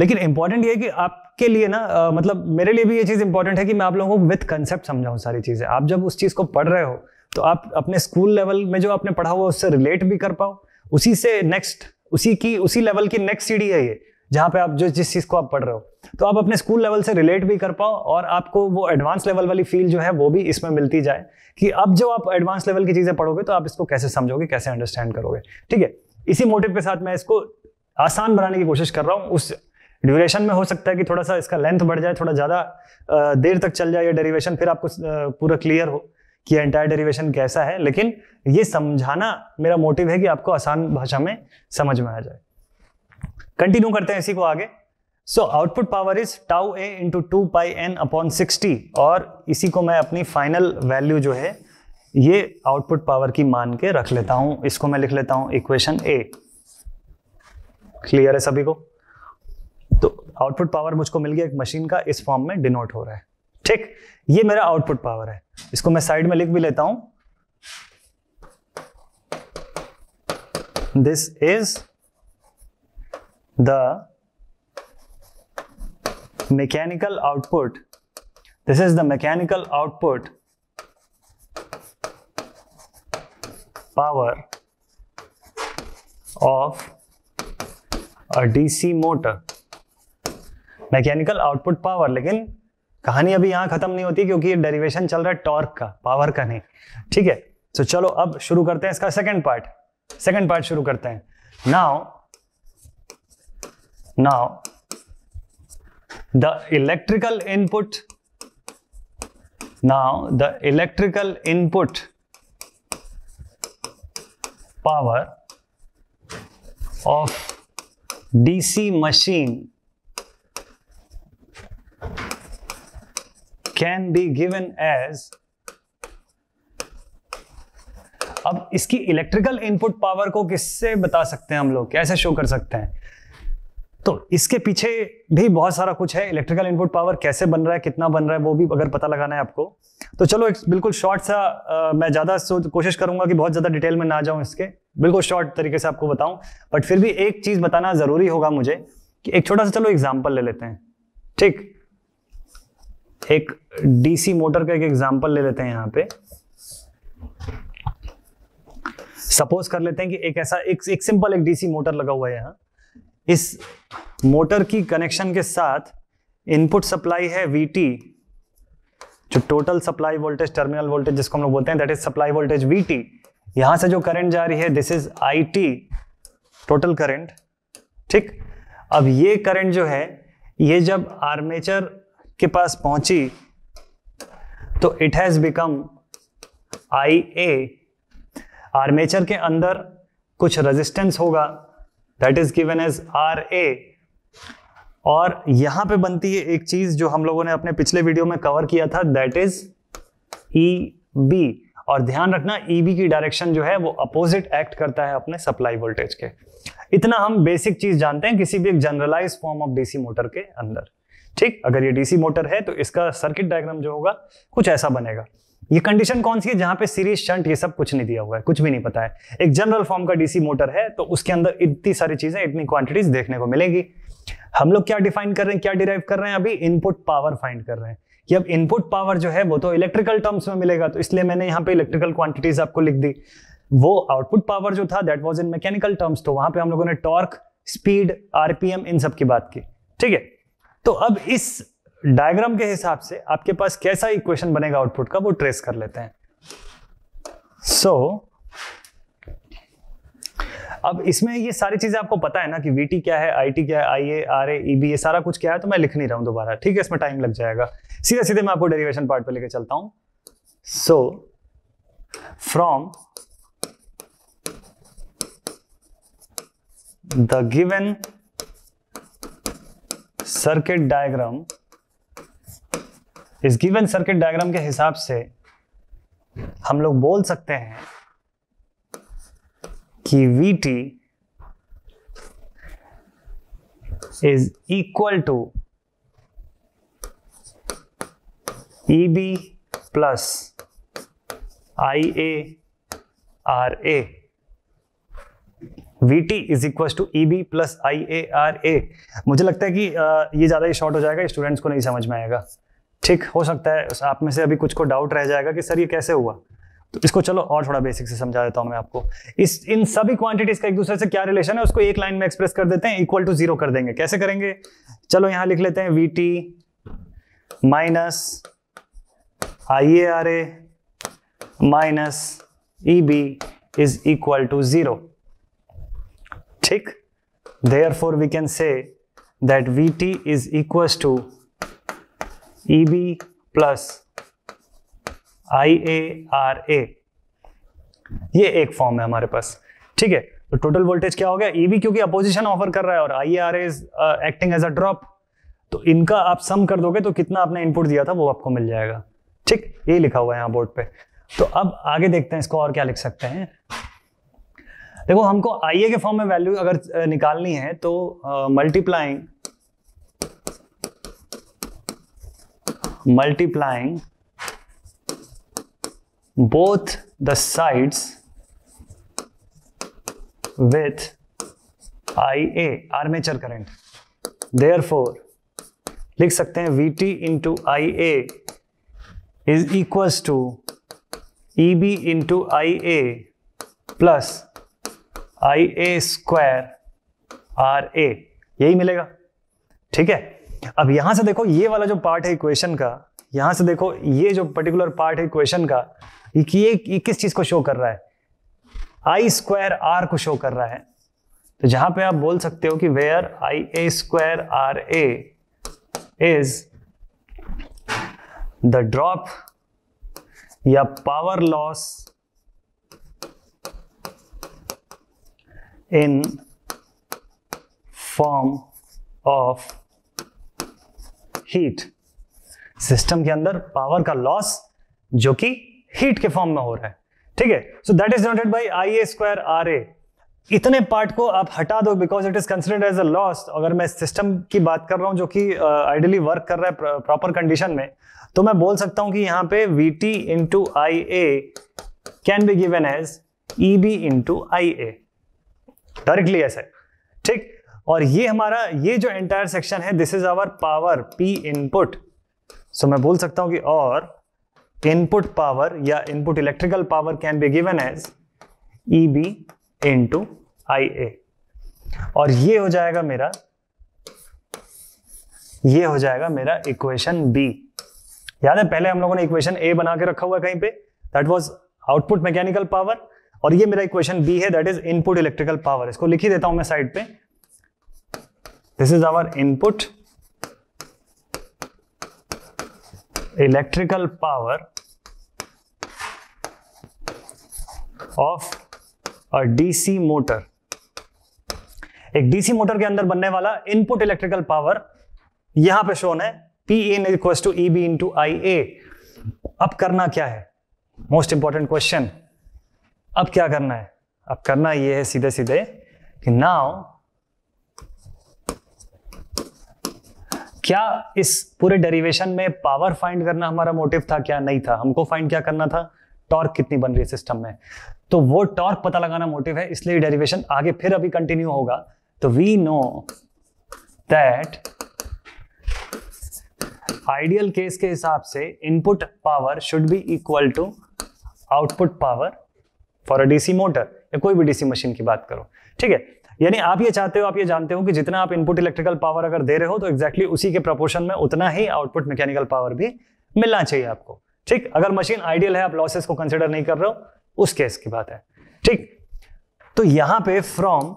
लेकिन इंपॉर्टेंट ये है कि आपके लिए ना आ, मतलब मेरे लिए भी ये चीज़ इंपॉर्टेंट है कि मैं आप लोगों को विथ कंसेप्ट समझाऊँ सारी चीज़ें आप जब उस चीज़ को पढ़ रहे हो तो आप अपने स्कूल लेवल में जो आपने पढ़ा हुआ उससे रिलेट भी कर पाओ उसी से नेक्स्ट उसी की उसी लेवल की नेक्स्ट सीढ़ी है ये जहाँ पे आप जो जिस चीज़ को आप पढ़ रहे हो तो आप अपने स्कूल लेवल से रिलेट भी कर पाओ और आपको वो एडवांस लेवल वाली फील जो है वो भी इसमें मिलती जाए कि अब जो आप एडवांस लेवल की चीज़ें पढ़ोगे तो आप इसको कैसे समझोगे कैसे अंडरस्टैंड करोगे ठीक है इसी मोटिव के साथ मैं इसको आसान बनाने की कोशिश कर रहा हूँ उस ड्यूरेशन में हो सकता है कि थोड़ा सा इसका लेंथ बढ़ जाए थोड़ा ज़्यादा देर तक चल जाए ये डेरिवेशन फिर आपको पूरा क्लियर हो कि एंटायर डेरिवेशन कैसा है लेकिन ये समझाना मेरा मोटिव है कि आपको आसान भाषा में समझ में आ जाए कंटिन्यू करते हैं इसी को आगे so output power is tau A into two pi N upon sixty और इसी को मैं अपनी फाइनल वैल्यू जो है ये आउटपुट पावर की मान के रख लेता हूं इसको मैं लिख लेता हूं इक्वेशन ए क्लियर है सभी को आउटपुट पावर मुझको मिल गया एक मशीन का इस फॉर्म में डिनोट हो रहा है ठीक ये मेरा आउटपुट पावर है इसको मैं साइड में लिख भी लेता हूं this is the mechanical output this is the mechanical output power of a DC motor mechanical output power लेकिन कहानी अभी यहां खत्म नहीं होती क्योंकि डेरिवेशन चल रहा है टॉर्क का पावर का नहीं ठीक है तो चलो अब शुरू करते हैं इसका सेकेंड पार्ट सेकेंड पार्ट शुरू करते हैं now now the electrical input now the electrical input power of DC machine can be given as अब इसकी इलेक्ट्रिकल इनपुट पावर को किससे बता सकते हैं हम लोग कैसे शो कर सकते हैं तो इसके पीछे भी बहुत सारा कुछ है इलेक्ट्रिकल इनपुट पावर कैसे बन रहा है कितना बन रहा है वो भी अगर पता लगाना है आपको तो चलो एक बिल्कुल शॉर्ट सा आ, मैं ज़्यादा कोशिश करूंगा कि बहुत ज़्यादा डिटेल में ना जाऊं इसके बिल्कुल शॉर्ट तरीके से आपको बताऊं बट फिर भी एक चीज़ बताना ज़रूरी होगा मुझे कि एक छोटा सा चलो एग्जाम्पल ले लेते हैं ठीक एक डीसी मोटर का एक एग्जांपल ले लेते हैं यहां पे सपोज कर लेते हैं कि एक ऐसा एक, एक सिंपल एक डीसी मोटर लगा हुआ है यहां इस मोटर की कनेक्शन के साथ इनपुट सप्लाई है वीटी जो total supply voltage terminal voltage जिसको हम लोग बोलते हैं that is supply voltage VT यहां से जो करंट जा रही है this is I total current ठीक अब ये करंट जो है ये जब आर्मेचर के पास पहुंची तो it has become I A armature के अंदर कुछ रेजिस्टेंस होगा that is given as R A और यहां पे बनती है एक चीज जो हम लोगों ने अपने पिछले वीडियो में कवर किया था दैट इज ई बी और ध्यान रखना ईबी e की डायरेक्शन जो है वो अपोजिट एक्ट करता है अपने सप्लाई वोल्टेज के इतना हम बेसिक चीज जानते हैं किसी भी एक generalize form of DC motor के अंदर ठीक अगर ये डीसी मोटर है तो इसका सर्किट डायग्राम जो होगा कुछ ऐसा बनेगा ये कंडीशन कौन सी है जहां पे सीरीज शंट ये सब कुछ नहीं दिया हुआ है कुछ भी नहीं पता है एक जनरल फॉर्म का डीसी मोटर है तो उसके अंदर इतनी सारी चीजें इतनी क्वांटिटीज देखने को मिलेगी हम लोग क्या डिफाइन कर रहे हैं क्या डिराइव कर रहे हैं अभी इनपुट पावर फाइंड कर रहे हैं कि अब इनपुट पावर जो है वो तो इलेक्ट्रिकल टर्म्स में मिलेगा तो इसलिए मैंने यहाँ पे इलेक्ट्रिकल क्वांटिटीज आपको लिख दी वो आउटपुट पावर जो था that was in mechanical terms तो वहां पे हम लोगों ने टॉर्क स्पीड आरपीएम इन सब की बात की ठीक है तो अब इस डायग्राम के हिसाब से आपके पास कैसा इक्वेशन बनेगा आउटपुट का वो ट्रेस कर लेते हैं सो so, अब इसमें ये सारी चीजें आपको पता है ना कि वीटी क्या है आईटी क्या है आई ए आर ए बी ये सारा कुछ क्या है तो मैं लिख नहीं रहा हूं दोबारा ठीक है इसमें टाइम लग जाएगा सीधे सीधे मैं आपको डेरिवेशन पार्ट पे लेके चलता हूं so from the given circuit diagram इस गिवन सर्किट डायग्राम के हिसाब से हम लोग बोल सकते हैं कि V T is equal to E B plus I A R A V T is equal to E B plus I A R A मुझे लगता है कि ये ज़्यादा ही शॉर्ट हो जाएगा स्टूडेंट्स को नहीं समझ में आएगा ठीक हो सकता है आप में से अभी कुछ को डाउट रह जाएगा कि सर ये कैसे हुआ तो इसको चलो और थोड़ा बेसिक से समझा देता हूँ मैं आपको इस इन सभी क्वांटिटीज का एक दूसरे से क्या रिलेशन है उसको एक लाइन में एक्सप्रेस कर देते हैं इक्वल टू जीरो कर देंगे कैसे करेंगे चलो यहाँ लिख लेते हैं V T minus I A R A minus E B is equal to zero ठीक for we can say V T is equal to E B plus I A R A ये एक फॉर्म है हमारे पास ठीक है तो टोटल वोल्टेज क्या हो गया ईबी क्योंकि अपोजिशन ऑफर कर रहा है और I R is acting as a drop तो इनका आप सम कर दोगे तो कितना आपने इनपुट दिया था वो आपको मिल जाएगा ठीक ये लिखा हुआ है यहां बोर्ड पे तो अब आगे देखते हैं इसको और क्या लिख सकते हैं देखो हमको आई ए के फॉर्म में वैल्यू अगर निकालनी है तो multiplying multiplying both the sides with I A armature current therefore लिख सकते हैं V T into I A is equals to E B into I A plus I A square R A यही मिलेगा ठीक है अब यहां से देखो ये वाला जो पार्ट है इक्वेशन का यहां से देखो ये जो पर्टिकुलर पार्ट है इक्वेशन का ये, ये किस चीज को शो कर रहा है आई स्क्वायर आर को शो कर रहा है तो जहां पे आप बोल सकते हो कि where I A square R A is the drop या power loss in form of heat system के अंदर पावर का लॉस जो कि हीट के फॉर्म में हो रहा है ठीक है so that is generated by I A square R A इतने पार्ट को आप हटा दो because it is considered as a loss अगर मैं सिस्टम की बात कर रहा हूं जो कि आइडियली uh, वर्क कर रहा है प्रॉपर कंडीशन में तो मैं बोल सकता हूं कि यहां पे V T into I A can be given as E B into I A directly ऐसे ठीक और ये हमारा ये जो एंटायर सेक्शन है this is our power P input so मैं बोल सकता हूं कि और इनपुट पावर या input electrical power can be given as E B into I A और ये हो जाएगा मेरा ये हो जाएगा मेरा इक्वेशन बी याद है पहले हम लोगों ने इक्वेशन ए बना के रखा हुआ कहीं पे that was output mechanical power और ये मेरा इक्वेशन बी है that is input electrical power इसको लिख ही देता हूं मैं साइड पे this is our input electrical power of a DC motor एक डीसी मोटर के अंदर बनने वाला इनपुट इलेक्ट्रिकल पावर यहां पे शोन है P N equal to E B into I A अब करना क्या है मोस्ट इंपॉर्टेंट क्वेश्चन अब क्या करना है अब करना ये है सीधे सीधे कि नाउ क्या इस पूरे डेरिवेशन में पावर फाइंड करना हमारा मोटिव था क्या नहीं था हमको फाइंड क्या करना था टॉर्क कितनी बन रही है सिस्टम में तो वो टॉर्क पता लगाना मोटिव है इसलिए डेरिवेशन आगे फिर अभी कंटिन्यू होगा तो we know that ideal case के हिसाब से input power should be equal to output power for a DC motor या कोई भी डीसी मशीन की बात करो ठीक है यानी आप ये चाहते हो आप ये जानते हो कि जितना आप इनपुट इलेक्ट्रिकल पावर अगर दे रहे हो तो एक्जैक्टली exactly उसी के प्रपोर्शन में उतना ही आउटपुट मैकेनिकल पावर भी मिलना चाहिए आपको ठीक अगर मशीन आइडियल है आप लॉसेस को कंसिडर नहीं कर रहे हो उस केस की बात है ठीक तो यहां पे फ्रॉम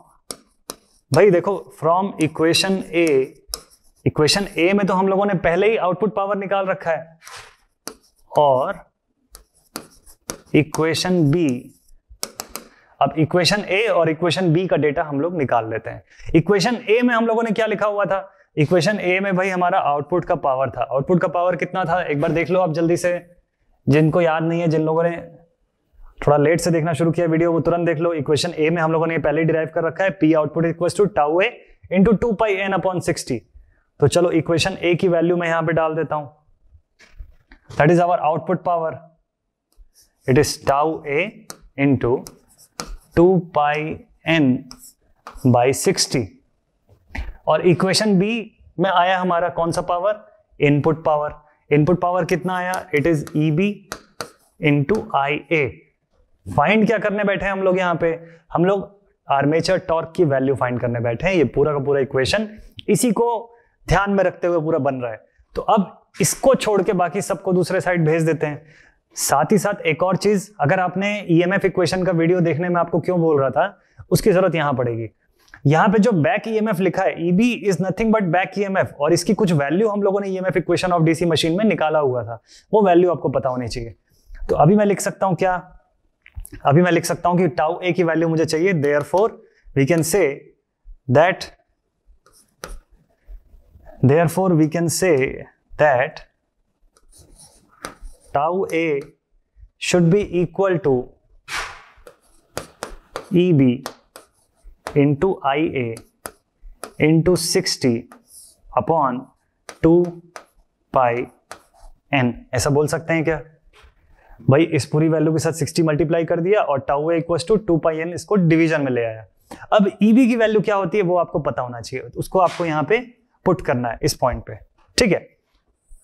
भाई देखो from equation A equation A में तो हम लोगों ने पहले ही आउटपुट पावर निकाल रखा है और इक्वेशन बी अब इक्वेशन ए और इक्वेशन बी का डेटा हम लोग निकाल लेते हैं इक्वेशन ए में हम लोगों ने क्या लिखा हुआ था इक्वेशन ए में भाई हमारा आउटपुट का पावर था आउटपुट का पावर कितना था एक बार देख लो आप जल्दी से जिनको याद नहीं है जिन लोगों ने थोड़ा लेट से देखना शुरू किया वीडियो वो तुरंत देख लो इक्वेशन ए में हम लोगों ने पहले डिराइव कर रखा है P output equal to tau A into two pi N upon sixty तो चलो इक्वेशन ए की वैल्यू मैं यहां पे डाल देता हूं that is our output power it is tau A into two pi N by sixty और इक्वेशन बी में आया हमारा कौन सा power input power input power कितना आया it is E B into I A find क्या करने बैठे हैं हम लोग यहाँ पे हम लोग आर्मेचर टॉर्क की वैल्यू फाइंड करने बैठे हैं ये पूरा का पूरा इक्वेशन इसी को ध्यान में रखते हुए पूरा बन रहा है तो अब इसको छोड़ के बाकी सबको दूसरे साइड भेज देते हैं साथ ही साथ एक और चीज अगर आपने ई एम एफ इक्वेशन का वीडियो देखने में आपको क्यों बोल रहा था उसकी जरूरत यहां पड़ेगी यहां पे जो बैक ईएमएफ e लिखा है EB is nothing but back EMF और इसकी कुछ वैल्यू हम लोगों ने EMF equation of DC machine में निकाला हुआ था वो वैल्यू आपको पता होनी चाहिए तो अभी मैं लिख सकता हूं क्या अभी मैं लिख सकता हूं कि टाउ ए की वैल्यू मुझे चाहिए therefore we can say that therefore we can say that tau A should be equal to EB into IA into 60 upon two pi N ऐसा बोल सकते हैं क्या भाई इस पूरी वैल्यू के साथ 60 मल्टीप्लाई कर दिया और tau equal to two pi N इसको डिवीजन में ले आया अब eb की वैल्यू क्या होती है वो आपको पता होना चाहिए उसको आपको यहां पे पुट करना है इस पॉइंट पे ठीक है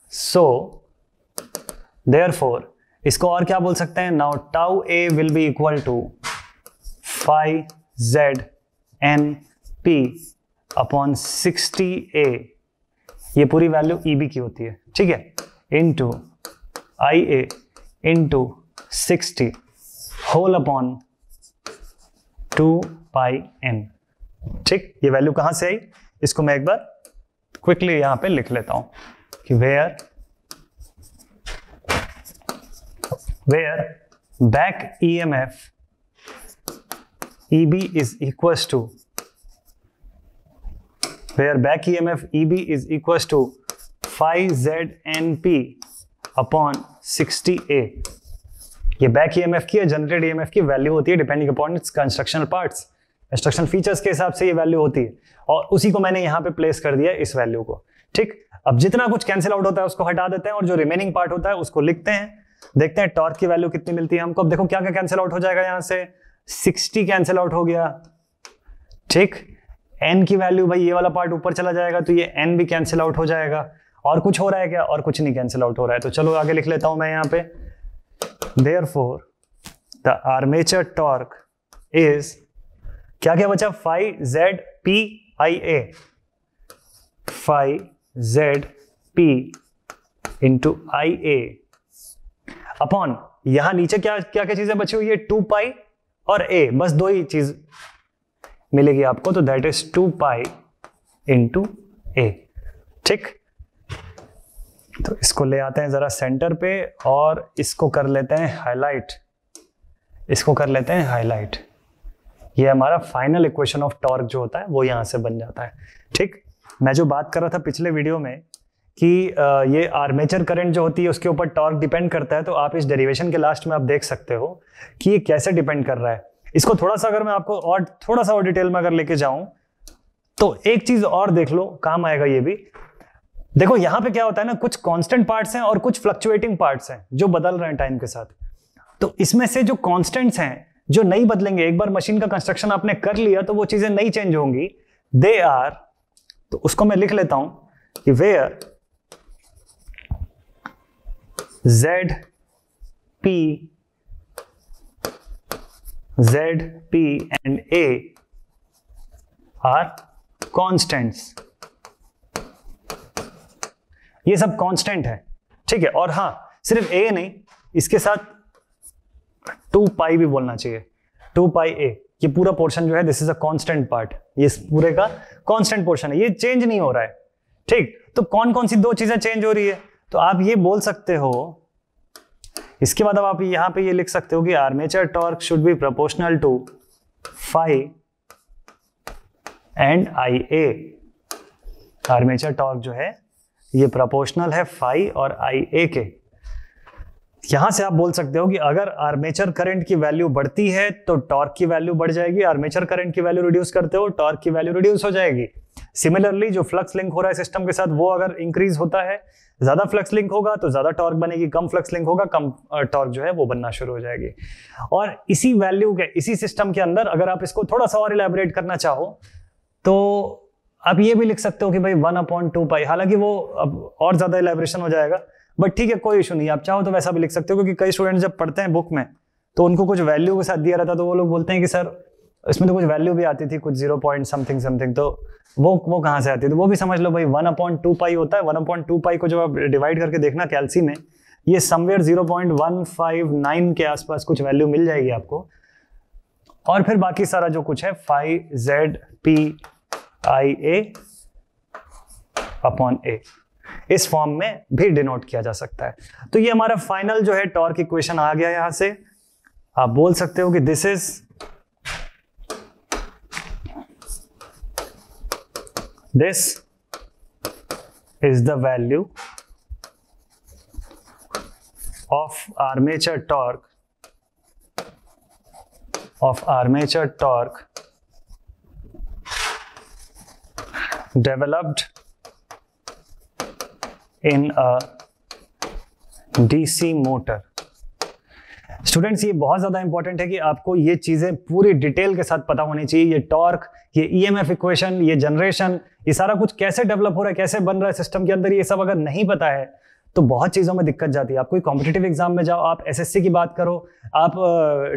सो so, देयर इसको और क्या बोल सकते हैं now tau A will be equal to five Z N P upon sixty A ये पूरी वैल्यू ई बी की होती है ठीक है into I A into sixty whole upon two pi N ठीक ये वैल्यू कहां से आई इसको मैं एक बार क्विकली यहां पे लिख लेता हूं कि where where back EMF EB is equals to where back EMF EB is equals to phi ZNP upon 60A ये बैक ई एम एफ की ई एम एफ की वैल्यू होती है depending upon its constructional parts construction features के हिसाब से ये वैल्यू होती है और उसी को मैंने यहाँ पे प्लेस कर दिया इस वैल्यू को ठीक अब जितना कुछ कैंसिल आउट होता है उसको हटा देते हैं और जो रिमेनिंग पार्ट होता है उसको लिखते हैं देखते हैं टॉर्क की वैल्यू कितनी मिलती है हमको अब देखो क्या क्या कैंसिल आउट हो जाएगा यहां से 60 कैंसिल आउट हो गया ठीक एन की वैल्यू भाई ये वाला पार्ट ऊपर चला जाएगा तो ये एन भी कैंसिल आउट हो जाएगा और कुछ हो रहा है क्या और कुछ नहीं कैंसिल आउट हो रहा है तो चलो आगे लिख लेता हूं मैं यहां पे therefore the armature torque is क्या क्या बचा phi Z P I A phi Z P into I A upon यहां नीचे क्या क्या क्या चीजें बची हुई है टू पाई और ए बस दो ही चीज मिलेगी आपको तो that is two pi into A ठीक तो इसको ले आते हैं जरा सेंटर पे और इसको कर लेते हैं हाईलाइट इसको कर लेते हैं हाईलाइट ये हमारा फाइनल इक्वेशन ऑफ टॉर्क जो होता है वो यहां से बन जाता है ठीक मैं जो बात कर रहा था पिछले वीडियो में कि ये आर्मेचर करंट जो होती है उसके ऊपर टॉर्क डिपेंड करता है तो आप इस डेरिवेशन के लास्ट में आप देख सकते हो कि ये कैसे डिपेंड कर रहा है इसको थोड़ा सा अगर मैं आपको और थोड़ा सा और डिटेल में अगर लेके जाऊं तो एक चीज और देख लो काम आएगा ये भी देखो यहां पे क्या होता है ना कुछ कांस्टेंट पार्ट्स हैं और कुछ फ्लक्चुएटिंग पार्ट्स हैं जो बदल रहे हैं टाइम के साथ तो इसमें से जो कांस्टेंट्स हैं जो नहीं बदलेंगे एक बार मशीन का कंस्ट्रक्शन आपने कर लिया तो वो चीजें नहीं चेंज होंगी दे आर तो उसको मैं लिख लेता हूं कि where Z P Z, P and A are constants. ये सब कांस्टेंट है ठीक है और हाँ सिर्फ ए नहीं इसके साथ टू पाई भी बोलना चाहिए टू पाई ए ये पूरा पोर्शन जो है this is a constant part ये इस पूरे का कांस्टेंट पोर्शन है ये चेंज नहीं हो रहा है ठीक तो कौन कौन सी दो चीजें चेंज हो रही है तो आप ये बोल सकते हो इसके बाद अब आप यहां पे ये लिख सकते हो कि armature torque should be proportional to phi and I A armature torque जो है ये प्रोपोर्शनल है फाइव और आई ए के यहां से आप बोल सकते हो कि अगर आर्मेचर करंट की वैल्यू बढ़ती है तो टॉर्क की वैल्यू बढ़ जाएगी आर्मेचर करंट की वैल्यू रिड्यूस करते हो टॉर्क की वैल्यू रिड्यूस हो जाएगी सिमिलरली जो फ्लक्स लिंक हो रहा है सिस्टम के साथ वो अगर इंक्रीज होता है ज्यादा फ्लक्स लिंक होगा तो ज्यादा टॉर्क बनेगी कम फ्लक्स लिंक होगा कम टॉर्क जो है वो बनना शुरू हो जाएगी और इसी वैल्यू के इसी सिस्टम के अंदर अगर आप इसको थोड़ा सा और इलेबोरेट करना चाहो तो आप ये भी लिख सकते हो कि भाई वन अपॉइंट टू पाई हालांकि वो अब और ज्यादा इलेबोरेशन हो जाएगा बट ठीक है कोई इशू नहीं आप चाहो तो वैसा भी लिख सकते हो क्योंकि कई स्टूडेंट जब पढ़ते हैं बुक में तो उनको कुछ वैल्यू के साथ दिया रहता तो वो लोग बोलते हैं कि सर इसमें तो कुछ वैल्यू भी आती थी कुछ जीरो पॉइंट समथिंग समथिंग तो वो वो कहाँ से आती है तो वो भी समझ लो भाई वन अपॉइंट टू पाई होता है वन अपॉइंट टू पाई को जब आप डिवाइड करके देखना कैलसी में ये somewhere zero point one five nine के आसपास कुछ वैल्यू मिल जाएगी आपको और फिर बाकी सारा जो कुछ है phi Z P I A upon A इस फॉर्म में भी डिनोट किया जा सकता है तो ये हमारा फाइनल जो है टॉर्क इक्वेशन आ गया यहां से आप बोल सकते हो कि this is this is the value of armature torque of armature torque developed in a DC motor students ये बहुत ज़्यादा इंपॉर्टेंट है कि आपको ये चीज़ें पूरी डिटेल के साथ पता होनी चाहिए ये टॉर्क ये ई एम एफ इक्वेशन ये जनरेशन ये सारा कुछ कैसे डेवलप हो रहा है कैसे बन रहा है सिस्टम के अंदर ये सब अगर नहीं पता है तो बहुत चीज़ों में दिक्कत जाती है आप कोई कॉम्पिटेटिव एग्जाम में जाओ आप एस की बात करो आप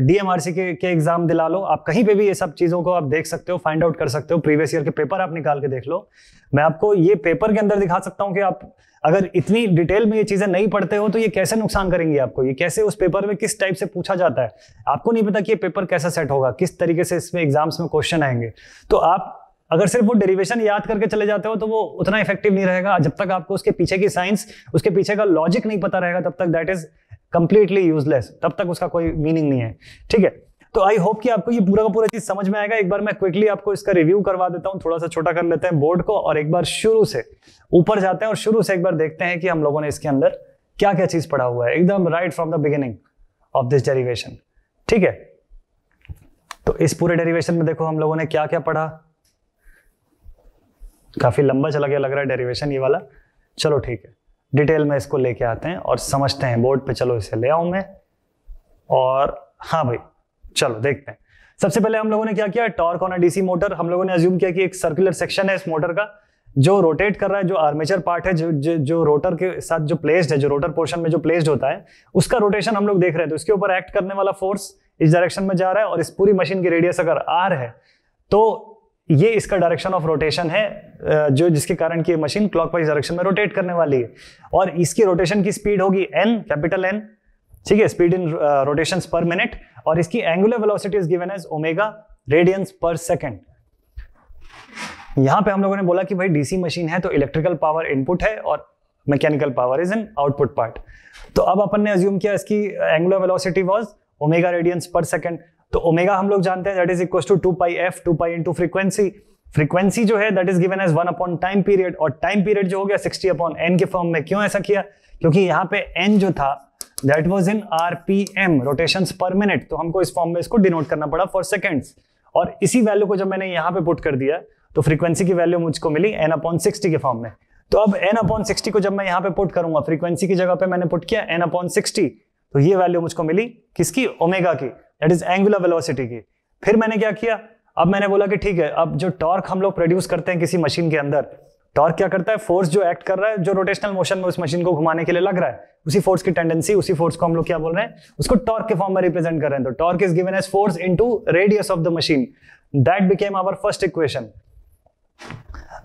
डीएमआरसी के के एग्जाम दिला लो आप कहीं पे भी ये सब चीज़ों को आप देख सकते हो फाइंड आउट कर सकते हो प्रीवियस ईयर के पेपर आप निकाल के देख लो मैं आपको ये पेपर के अंदर दिखा सकता हूँ कि आप अगर इतनी डिटेल में ये चीज़ें नहीं पढ़ते हो तो ये कैसे नुकसान करेंगी आपको ये कैसे उस पेपर में किस टाइप से पूछा जाता है आपको नहीं पता कि ये पेपर कैसा सेट होगा किस तरीके से इसमें एग्जाम्स में क्वेश्चन आएंगे तो आप अगर सिर्फ वो डेरिवेशन याद करके चले जाते हो तो वो उतना इफेक्टिव नहीं रहेगा जब तक आपको उसके पीछे की साइंस उसके पीछे का लॉजिक नहीं पता रहेगा तब तक दैट इज कंप्लीटली यूजलेस तब तक उसका कोई मीनिंग नहीं है ठीक है तो आई होप कि आपको ये पूरा का पूरा चीज समझ में आएगा एक बार मैं क्विकली आपको इसका रिव्यू करवा देता हूँ थोड़ा सा छोटा कर लेते हैं बोर्ड को और एक बार शुरू से ऊपर जाते हैं और शुरू से एक बार देखते हैं कि हम लोगों ने इसके अंदर क्या क्या चीज पढ़ा हुआ है एकदम right from the beginning of this derivation ठीक है तो इस पूरे डेरिवेशन में देखो हम लोगों ने क्या क्या पढ़ा काफ़ी लंबा चला गया लग रहा है डेरिवेशन ये वाला चलो ठीक है डिटेल में इसको लेके आते हैं और समझते हैं बोर्ड पे चलो इसे ले आऊँ मैं और हाँ भाई चलो देखते हैं सबसे पहले हम लोगों ने क्या किया टॉर्क ऑन डीसी मोटर हम लोगों ने अज्यूम किया कि एक सर्कुलर सेक्शन है इस मोटर का जो रोटेट कर रहा है जो आर्मेचर पार्ट है जो जो, जो रोटर के साथ जो प्लेस्ड है जो रोटर पोर्शन में जो प्लेस्ड होता है उसका रोटेशन हम लोग देख रहे हैं तो उसके ऊपर एक्ट करने वाला फोर्स इस डायरेक्शन में जा रहा है और इस पूरी मशीन की रेडियस अगर आर है तो ये इसका डायरेक्शन ऑफ रोटेशन है जो जिसके कारण की मशीन क्लॉकवाइज डायरेक्शन में रोटेट करने वाली है और इसकी रोटेशन की स्पीड होगी एन कैपिटल एन ठीक है speed in rotation per minute और इसकी angular velocity is given as omega radians per second यहां पे हम लोगों ने बोला कि भाई डीसी मशीन है तो इलेक्ट्रिकल पावर इनपुट है और mechanical power is in output part तो अब अपन ने अज्यूम किया इसकी angular velocity was omega radians per second तो ओमेगा हम लोग जानते हैं that is equal to two pi F two pi into frequency frequency जो है that is given as one upon time period और टाइम पीरियड जो हो गया सिक्सटी अपॉन एन के फॉर्म में क्यों ऐसा किया क्योंकि यहाँ पे एन जो था that was in R P M rotation per minute तो हमको इस फॉर्म में इसको डिनोट करना पड़ा फॉर सेकेंड्स और इसी वैल्यू को जब मैंने यहाँ पे पुट कर दिया तो फ्रीक्वेंसी की वैल्यू मुझको मिली एन अपॉन सिक्सटी के फॉर्म में तो अब एन अपॉन सिक्सटी को जब मैं यहाँ पे पुट करूंगा फ्रीक्वेंसी की जगह पे मैंने पुट किया एन अपॉन सिक्सटी तो ये वैल्यू मुझको मिली किसकी ओमेगा की दैट इज एंगुलर वेलोसिटी की फिर मैंने क्या किया अब मैंने बोला कि ठीक है अब जो टॉर्क हम लोग प्रोड्यूस करते हैं किसी मशीन के अंदर टॉर्क क्या करता है फोर्स जो एक्ट कर रहा है जो रोटेशनल मोशन में उस मशीन को घुमाने के लिए लग रहा है उसी फोर्स की टेंडेंसी उसी फोर्स को हम लोग क्या बोल रहे हैं उसको टॉर्क के फॉर्म में रिप्रेजेंट कर रहे हैं तो torque is given as force into radius of the machine that became our first equation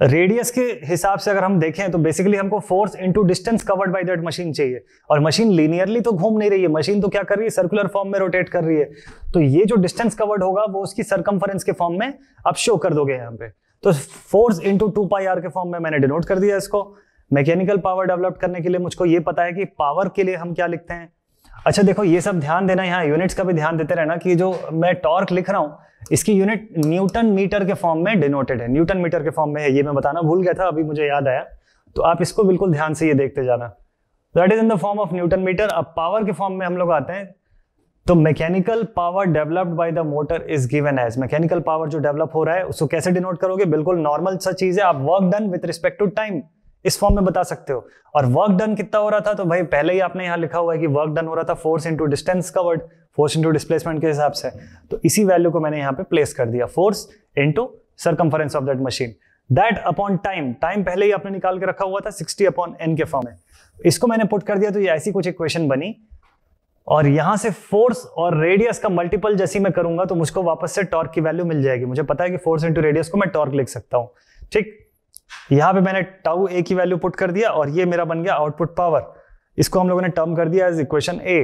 radius के हिसाब से अगर हम देखें तो बेसिकली हमको force into distance covered by that machine चाहिए और मशीन लीनियरली तो घूम नहीं रही है मशीन तो क्या कर रही है सर्कुलर फॉर्म में रोटेट कर रही है तो ये जो डिस्टेंस कवर्ड होगा वो उसकी सर्कम्फरेंस के फॉर्म में आप शो कर दोगे यहाँ पे तो force into two pi R के फॉर्म में मैंने डिनोट कर दिया इसको मैकेनिकल पावर डेवलप करने के लिए मुझको ये पता है कि पावर के लिए हम क्या लिखते हैं अच्छा देखो ये सब ध्यान देना यहाँ यूनिट्स का भी ध्यान देते रहना कि जो मैं टॉर्क लिख रहा हूँ इसकी यूनिट न्यूटन मीटर के फॉर्म में डिनोटेड है न्यूटन मीटर के फॉर्म में है ये मैं बताना भूल गया था अभी मुझे याद आया तो आप इसको बिल्कुल ध्यान से ये देखते जाना that is in the form of newton metre अब पावर के फॉर्म में हम लोग आते हैं तो mechanical power developed by the motor is given as mechanical power जो डेवलप हो रहा है उसको कैसे डिनोट करोगे बिल्कुल नॉर्मल सा चीज है आप work done with respect to time इस फॉर्म में बता सकते हो और वर्क डन कितना हो रहा था तो भाई पहले ही आपने यहाँ लिखा हुआ है कि वर्क डन हो रहा था force into distance covered force into displacement के हिसाब से तो इसी वैल्यू को मैंने यहाँ पे प्लेस कर दिया force into circumference of that machine that upon time time पहले ही आपने निकाल के रखा हुआ था सिक्सटी अपॉन एन के फॉर्म में इसको मैंने पुट कर दिया तो ये ऐसी कुछ इक्वेशन बनी और यहां से फोर्स और रेडियस का मल्टीपल जैसी मैं करूंगा तो मुझको वापस से टॉर्क की वैल्यू मिल जाएगी मुझे पता है कि फोर्स इंटू रेडियस को मैं टॉर्क लिख सकता हूं ठीक यहाँ पे मैंने टाउ ए की वैल्यू पुट कर दिया और ये मेरा बन गया आउटपुट पावर इसको हम लोगों ने टर्म कर दिया as equation A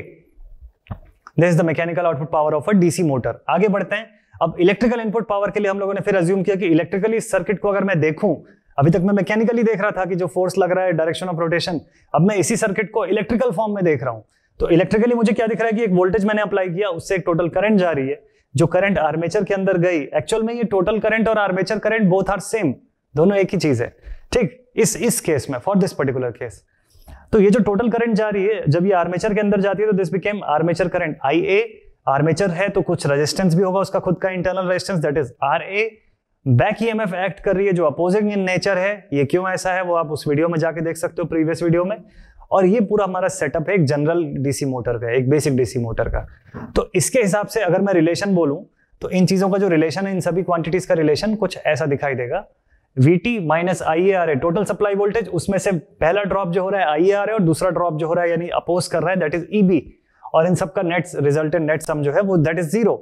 this the mechanical output power of a DC motor आगे बढ़ते हैं अब इलेक्ट्रिकल इनपुट पावर के लिए हम लोगों ने फिर अज्यूम किया कि इलेक्ट्रिकली सर्किट को अगर मैं देखूं अभी तक मैं मैकेनिकली देख रहा था कि जो फोर्स लग रहा है डायरेक्शन ऑफ रोटेशन अब मैं इसी सर्किट को इलेक्ट्रिकल फॉर्म में देख रहा हूं तो इलेक्ट्रिकली मुझे क्या दिख रहा है कि एक वोल्टेज मैंने अप्लाई किया उससे एक टोटल करंट जा रही है जो करंट आर्मेचर के अंदर गई एक्चुअल में ये टोटल करंट और armature current both are same दोनों एक ही चीज है ठीक इस इस केस में फॉर दिस पर्टिकुलर केस तो ये जो टोटल करंट जा रही है जब ये आर्मेचर के अंदर जाती है तो this became armature current I A armature है तो कुछ रेजिस्टेंस भी होगा उसका खुद का internal resistance that is R A back EMF act कर रही है जो अपोजिंग इन नेचर है ये क्यों ऐसा है वो आप उस वीडियो में जाके देख सकते हो प्रीवियस वीडियो में और ये पूरा हमारा सेटअप है एक जनरल डीसी मोटर का एक बेसिक डीसी मोटर का तो इसके हिसाब से अगर मैं रिलेशन बोलूँ तो इन चीज़ों का जो रिलेशन है इन सभी क्वांटिटीज का रिलेशन कुछ ऐसा दिखाई देगा VT minus I A R है टोटल सप्लाई वोल्टेज उसमें से पहला ड्रॉप जो हो रहा है आई ए आर है और दूसरा ड्रॉप जो हो रहा है यानी अपोज कर रहा है दैट इज ई बी और इन सबका नेट रिजल्टेंट नेट सम जो है वो दैट इज जीरो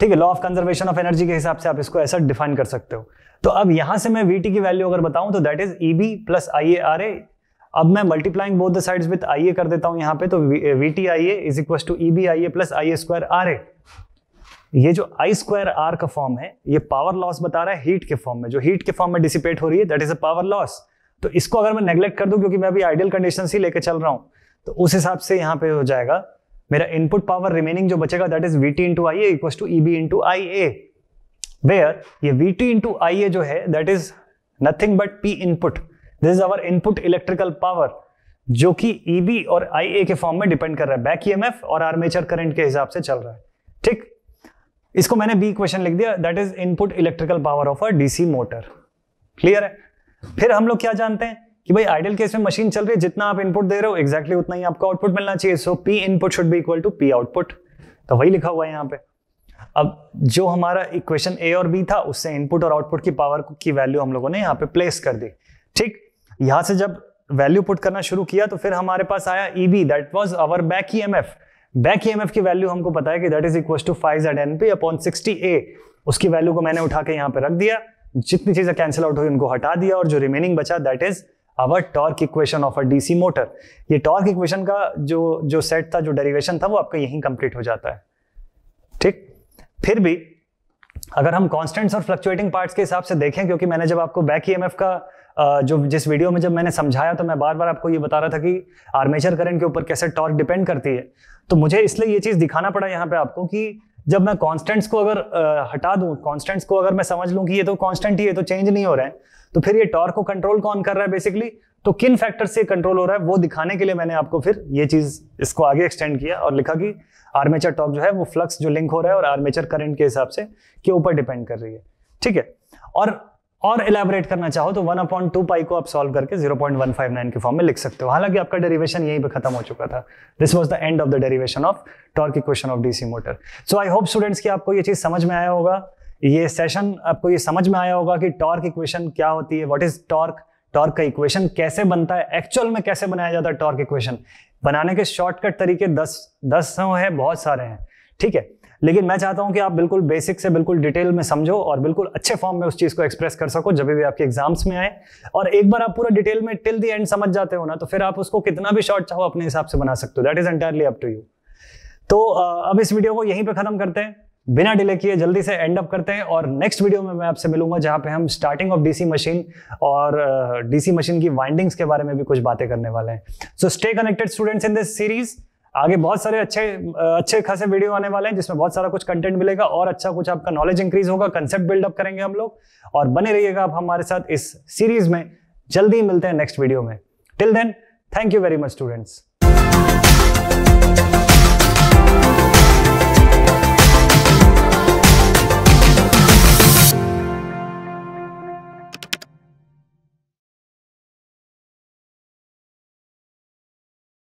ठीक है law of conservation of energy के हिसाब से आप इसको ऐसा डिफाइन कर सकते हो तो अब यहां से मैं VT की वैल्यू अगर बताऊं तो that is E B plus I A R A अब मैं multiplying both the sides with I A कर देता हूं यहां पे तो VT I A is equal to E B I A plus I A square R A ये जो आई स्क्वायर आर का फॉर्म है ये पावर लॉस बता रहा है हीट के फॉर्म में जो हीट के फॉर्म में डिसिपेट हो रही है that is a power loss तो इसको अगर मैं नेग्लेक्ट कर दूं क्योंकि मैं अभी आइडियल कंडीशन ही लेकर चल रहा हूं तो उस हिसाब से यहां पे हो जाएगा मेरा इनपुट पावर रिमेनिंग जो बचेगा that is V T into I equal to E B into I A where ये V T into I A जो है that is nothing but P input this is our input electrical power जो कि ई e बी और आई ए के फॉर्म में डिपेंड कर रहा है बैक ई एम एफ और आर्मेचर करेंट के हिसाब से चल रहा है ठीक इसको मैंने बी क्वेश्चन लिख दिया that is input electrical power of a DC motor clear है फिर हम लोग क्या जानते हैं कि भाई आइडियल केस में मशीन चल रही है जितना आप इनपुट दे रहे हो एक्जैक्टली exactly उतना ही आपको आउटपुट मिलना चाहिए so P input should be equal to P output तो वही लिखा हुआ है यहाँ पे अब जो हमारा इक्वेशन ए और बी था उससे इनपुट और आउटपुट की पावर की वैल्यू हम लोगों ने यहाँ पे प्लेस कर दी ठीक यहां से जब वैल्यू पुट करना शुरू किया तो फिर हमारे पास आया E B that was our back E M F back E e की वैल्यू हमको पता है कि that is equal to five Z N P upon sixty A उसकी वैल्यू को मैंने उठा के यहाँ पे रख दिया जितनी चीजें कैंसिल आउट हुई उनको हटा दिया और जो रिमेनिंग बचा that is our torque equation of a DC motor ये टॉर्क इक्वेशन का जो जो सेट था जो डेरिवेशन था वो आपका यहीं कंप्लीट हो जाता है ठीक फिर भी अगर हम कांस्टेंट्स और फ्लक्चुएटिंग पार्ट्स के हिसाब से देखें क्योंकि मैंने जब आपको बैक ईएमएफ e का जो जिस वीडियो में जब मैंने समझाया तो मैं बार बार आपको ये बता रहा था कि आर्मेचर करंट के ऊपर कैसे टॉर्क डिपेंड करती है तो मुझे इसलिए ये चीज़ दिखाना पड़ा यहाँ पे आपको कि जब मैं कॉन्स्टेंट्स को अगर आ, हटा दूँ कॉन्स्टेंट्स को अगर मैं समझ लूँ कि ये तो कॉन्स्टेंट ही है तो चेंज नहीं हो रहा है तो फिर ये टॉर्क को कंट्रोल कौन कर रहा है बेसिकली तो किन फैक्टर से कंट्रोल हो रहा है वो दिखाने के लिए मैंने आपको फिर ये चीज़ इसको आगे एक्सटेंड किया और लिखा कि आर्मेचर टॉर्क जो है वो फ्लक्स जो लिंक हो रहा है और आर्मेचर करंट के हिसाब से के ऊपर डिपेंड कर रही है ठीक है और और इलेबोरेट करना चाहो तो वन अपॉइंट टू पाई को आप सॉल्व करके zero point one five nine के फॉर्म में लिख सकते हो हालांकि आपका डेरिवेशन यहीं पे खत्म हो चुका था this was the end of the derivation of torque equation of DC motor so I hope students की आपको ये चीज समझ में आया होगा ये सेशन आपको ये समझ में आया होगा कि टॉर्क इक्वेशन क्या होती है व्हाट इज टॉर्क टॉर्क का इक्वेशन कैसे बनता है एक्चुअल में कैसे बनाया जाता है टॉर्क इक्वेशन बनाने के शॉर्टकट तरीके दस दस तो हैं बहुत सारे हैं ठीक है लेकिन मैं चाहता हूं कि आप बिल्कुल बेसिक से बिल्कुल डिटेल में समझो और बिल्कुल अच्छे फॉर्म में उस चीज़ को एक्सप्रेस कर सको जब भी आपके एग्जाम्स में आए और एक बार आप पूरा डिटेल में टिल दी एंड समझ जाते हो ना तो फिर आप उसको कितना भी शॉर्ट चाहो अपने हिसाब से बना सकते हो that is entirely up to you तो अब इस वीडियो को यहीं पर खत्म करते हैं बिना डिले किए जल्दी से एंड अप करते हैं और नेक्स्ट वीडियो में मैं आपसे मिलूंगा जहां पे हम स्टार्टिंग ऑफ डीसी मशीन और डीसी मशीन की वाइंडिंग्स के बारे में भी कुछ बातें करने वाले हैं so stay connected students in this series आगे बहुत सारे अच्छे अच्छे खासे वीडियो आने वाले हैं जिसमें बहुत सारा कुछ कंटेंट मिलेगा और अच्छा कुछ आपका नॉलेज इंक्रीज होगा कंसेप्ट बिल्डअप करेंगे हम लोग और बने रहिएगा आप हमारे साथ इस सीरीज में जल्दी मिलते हैं नेक्स्ट वीडियो में till then thank you very much students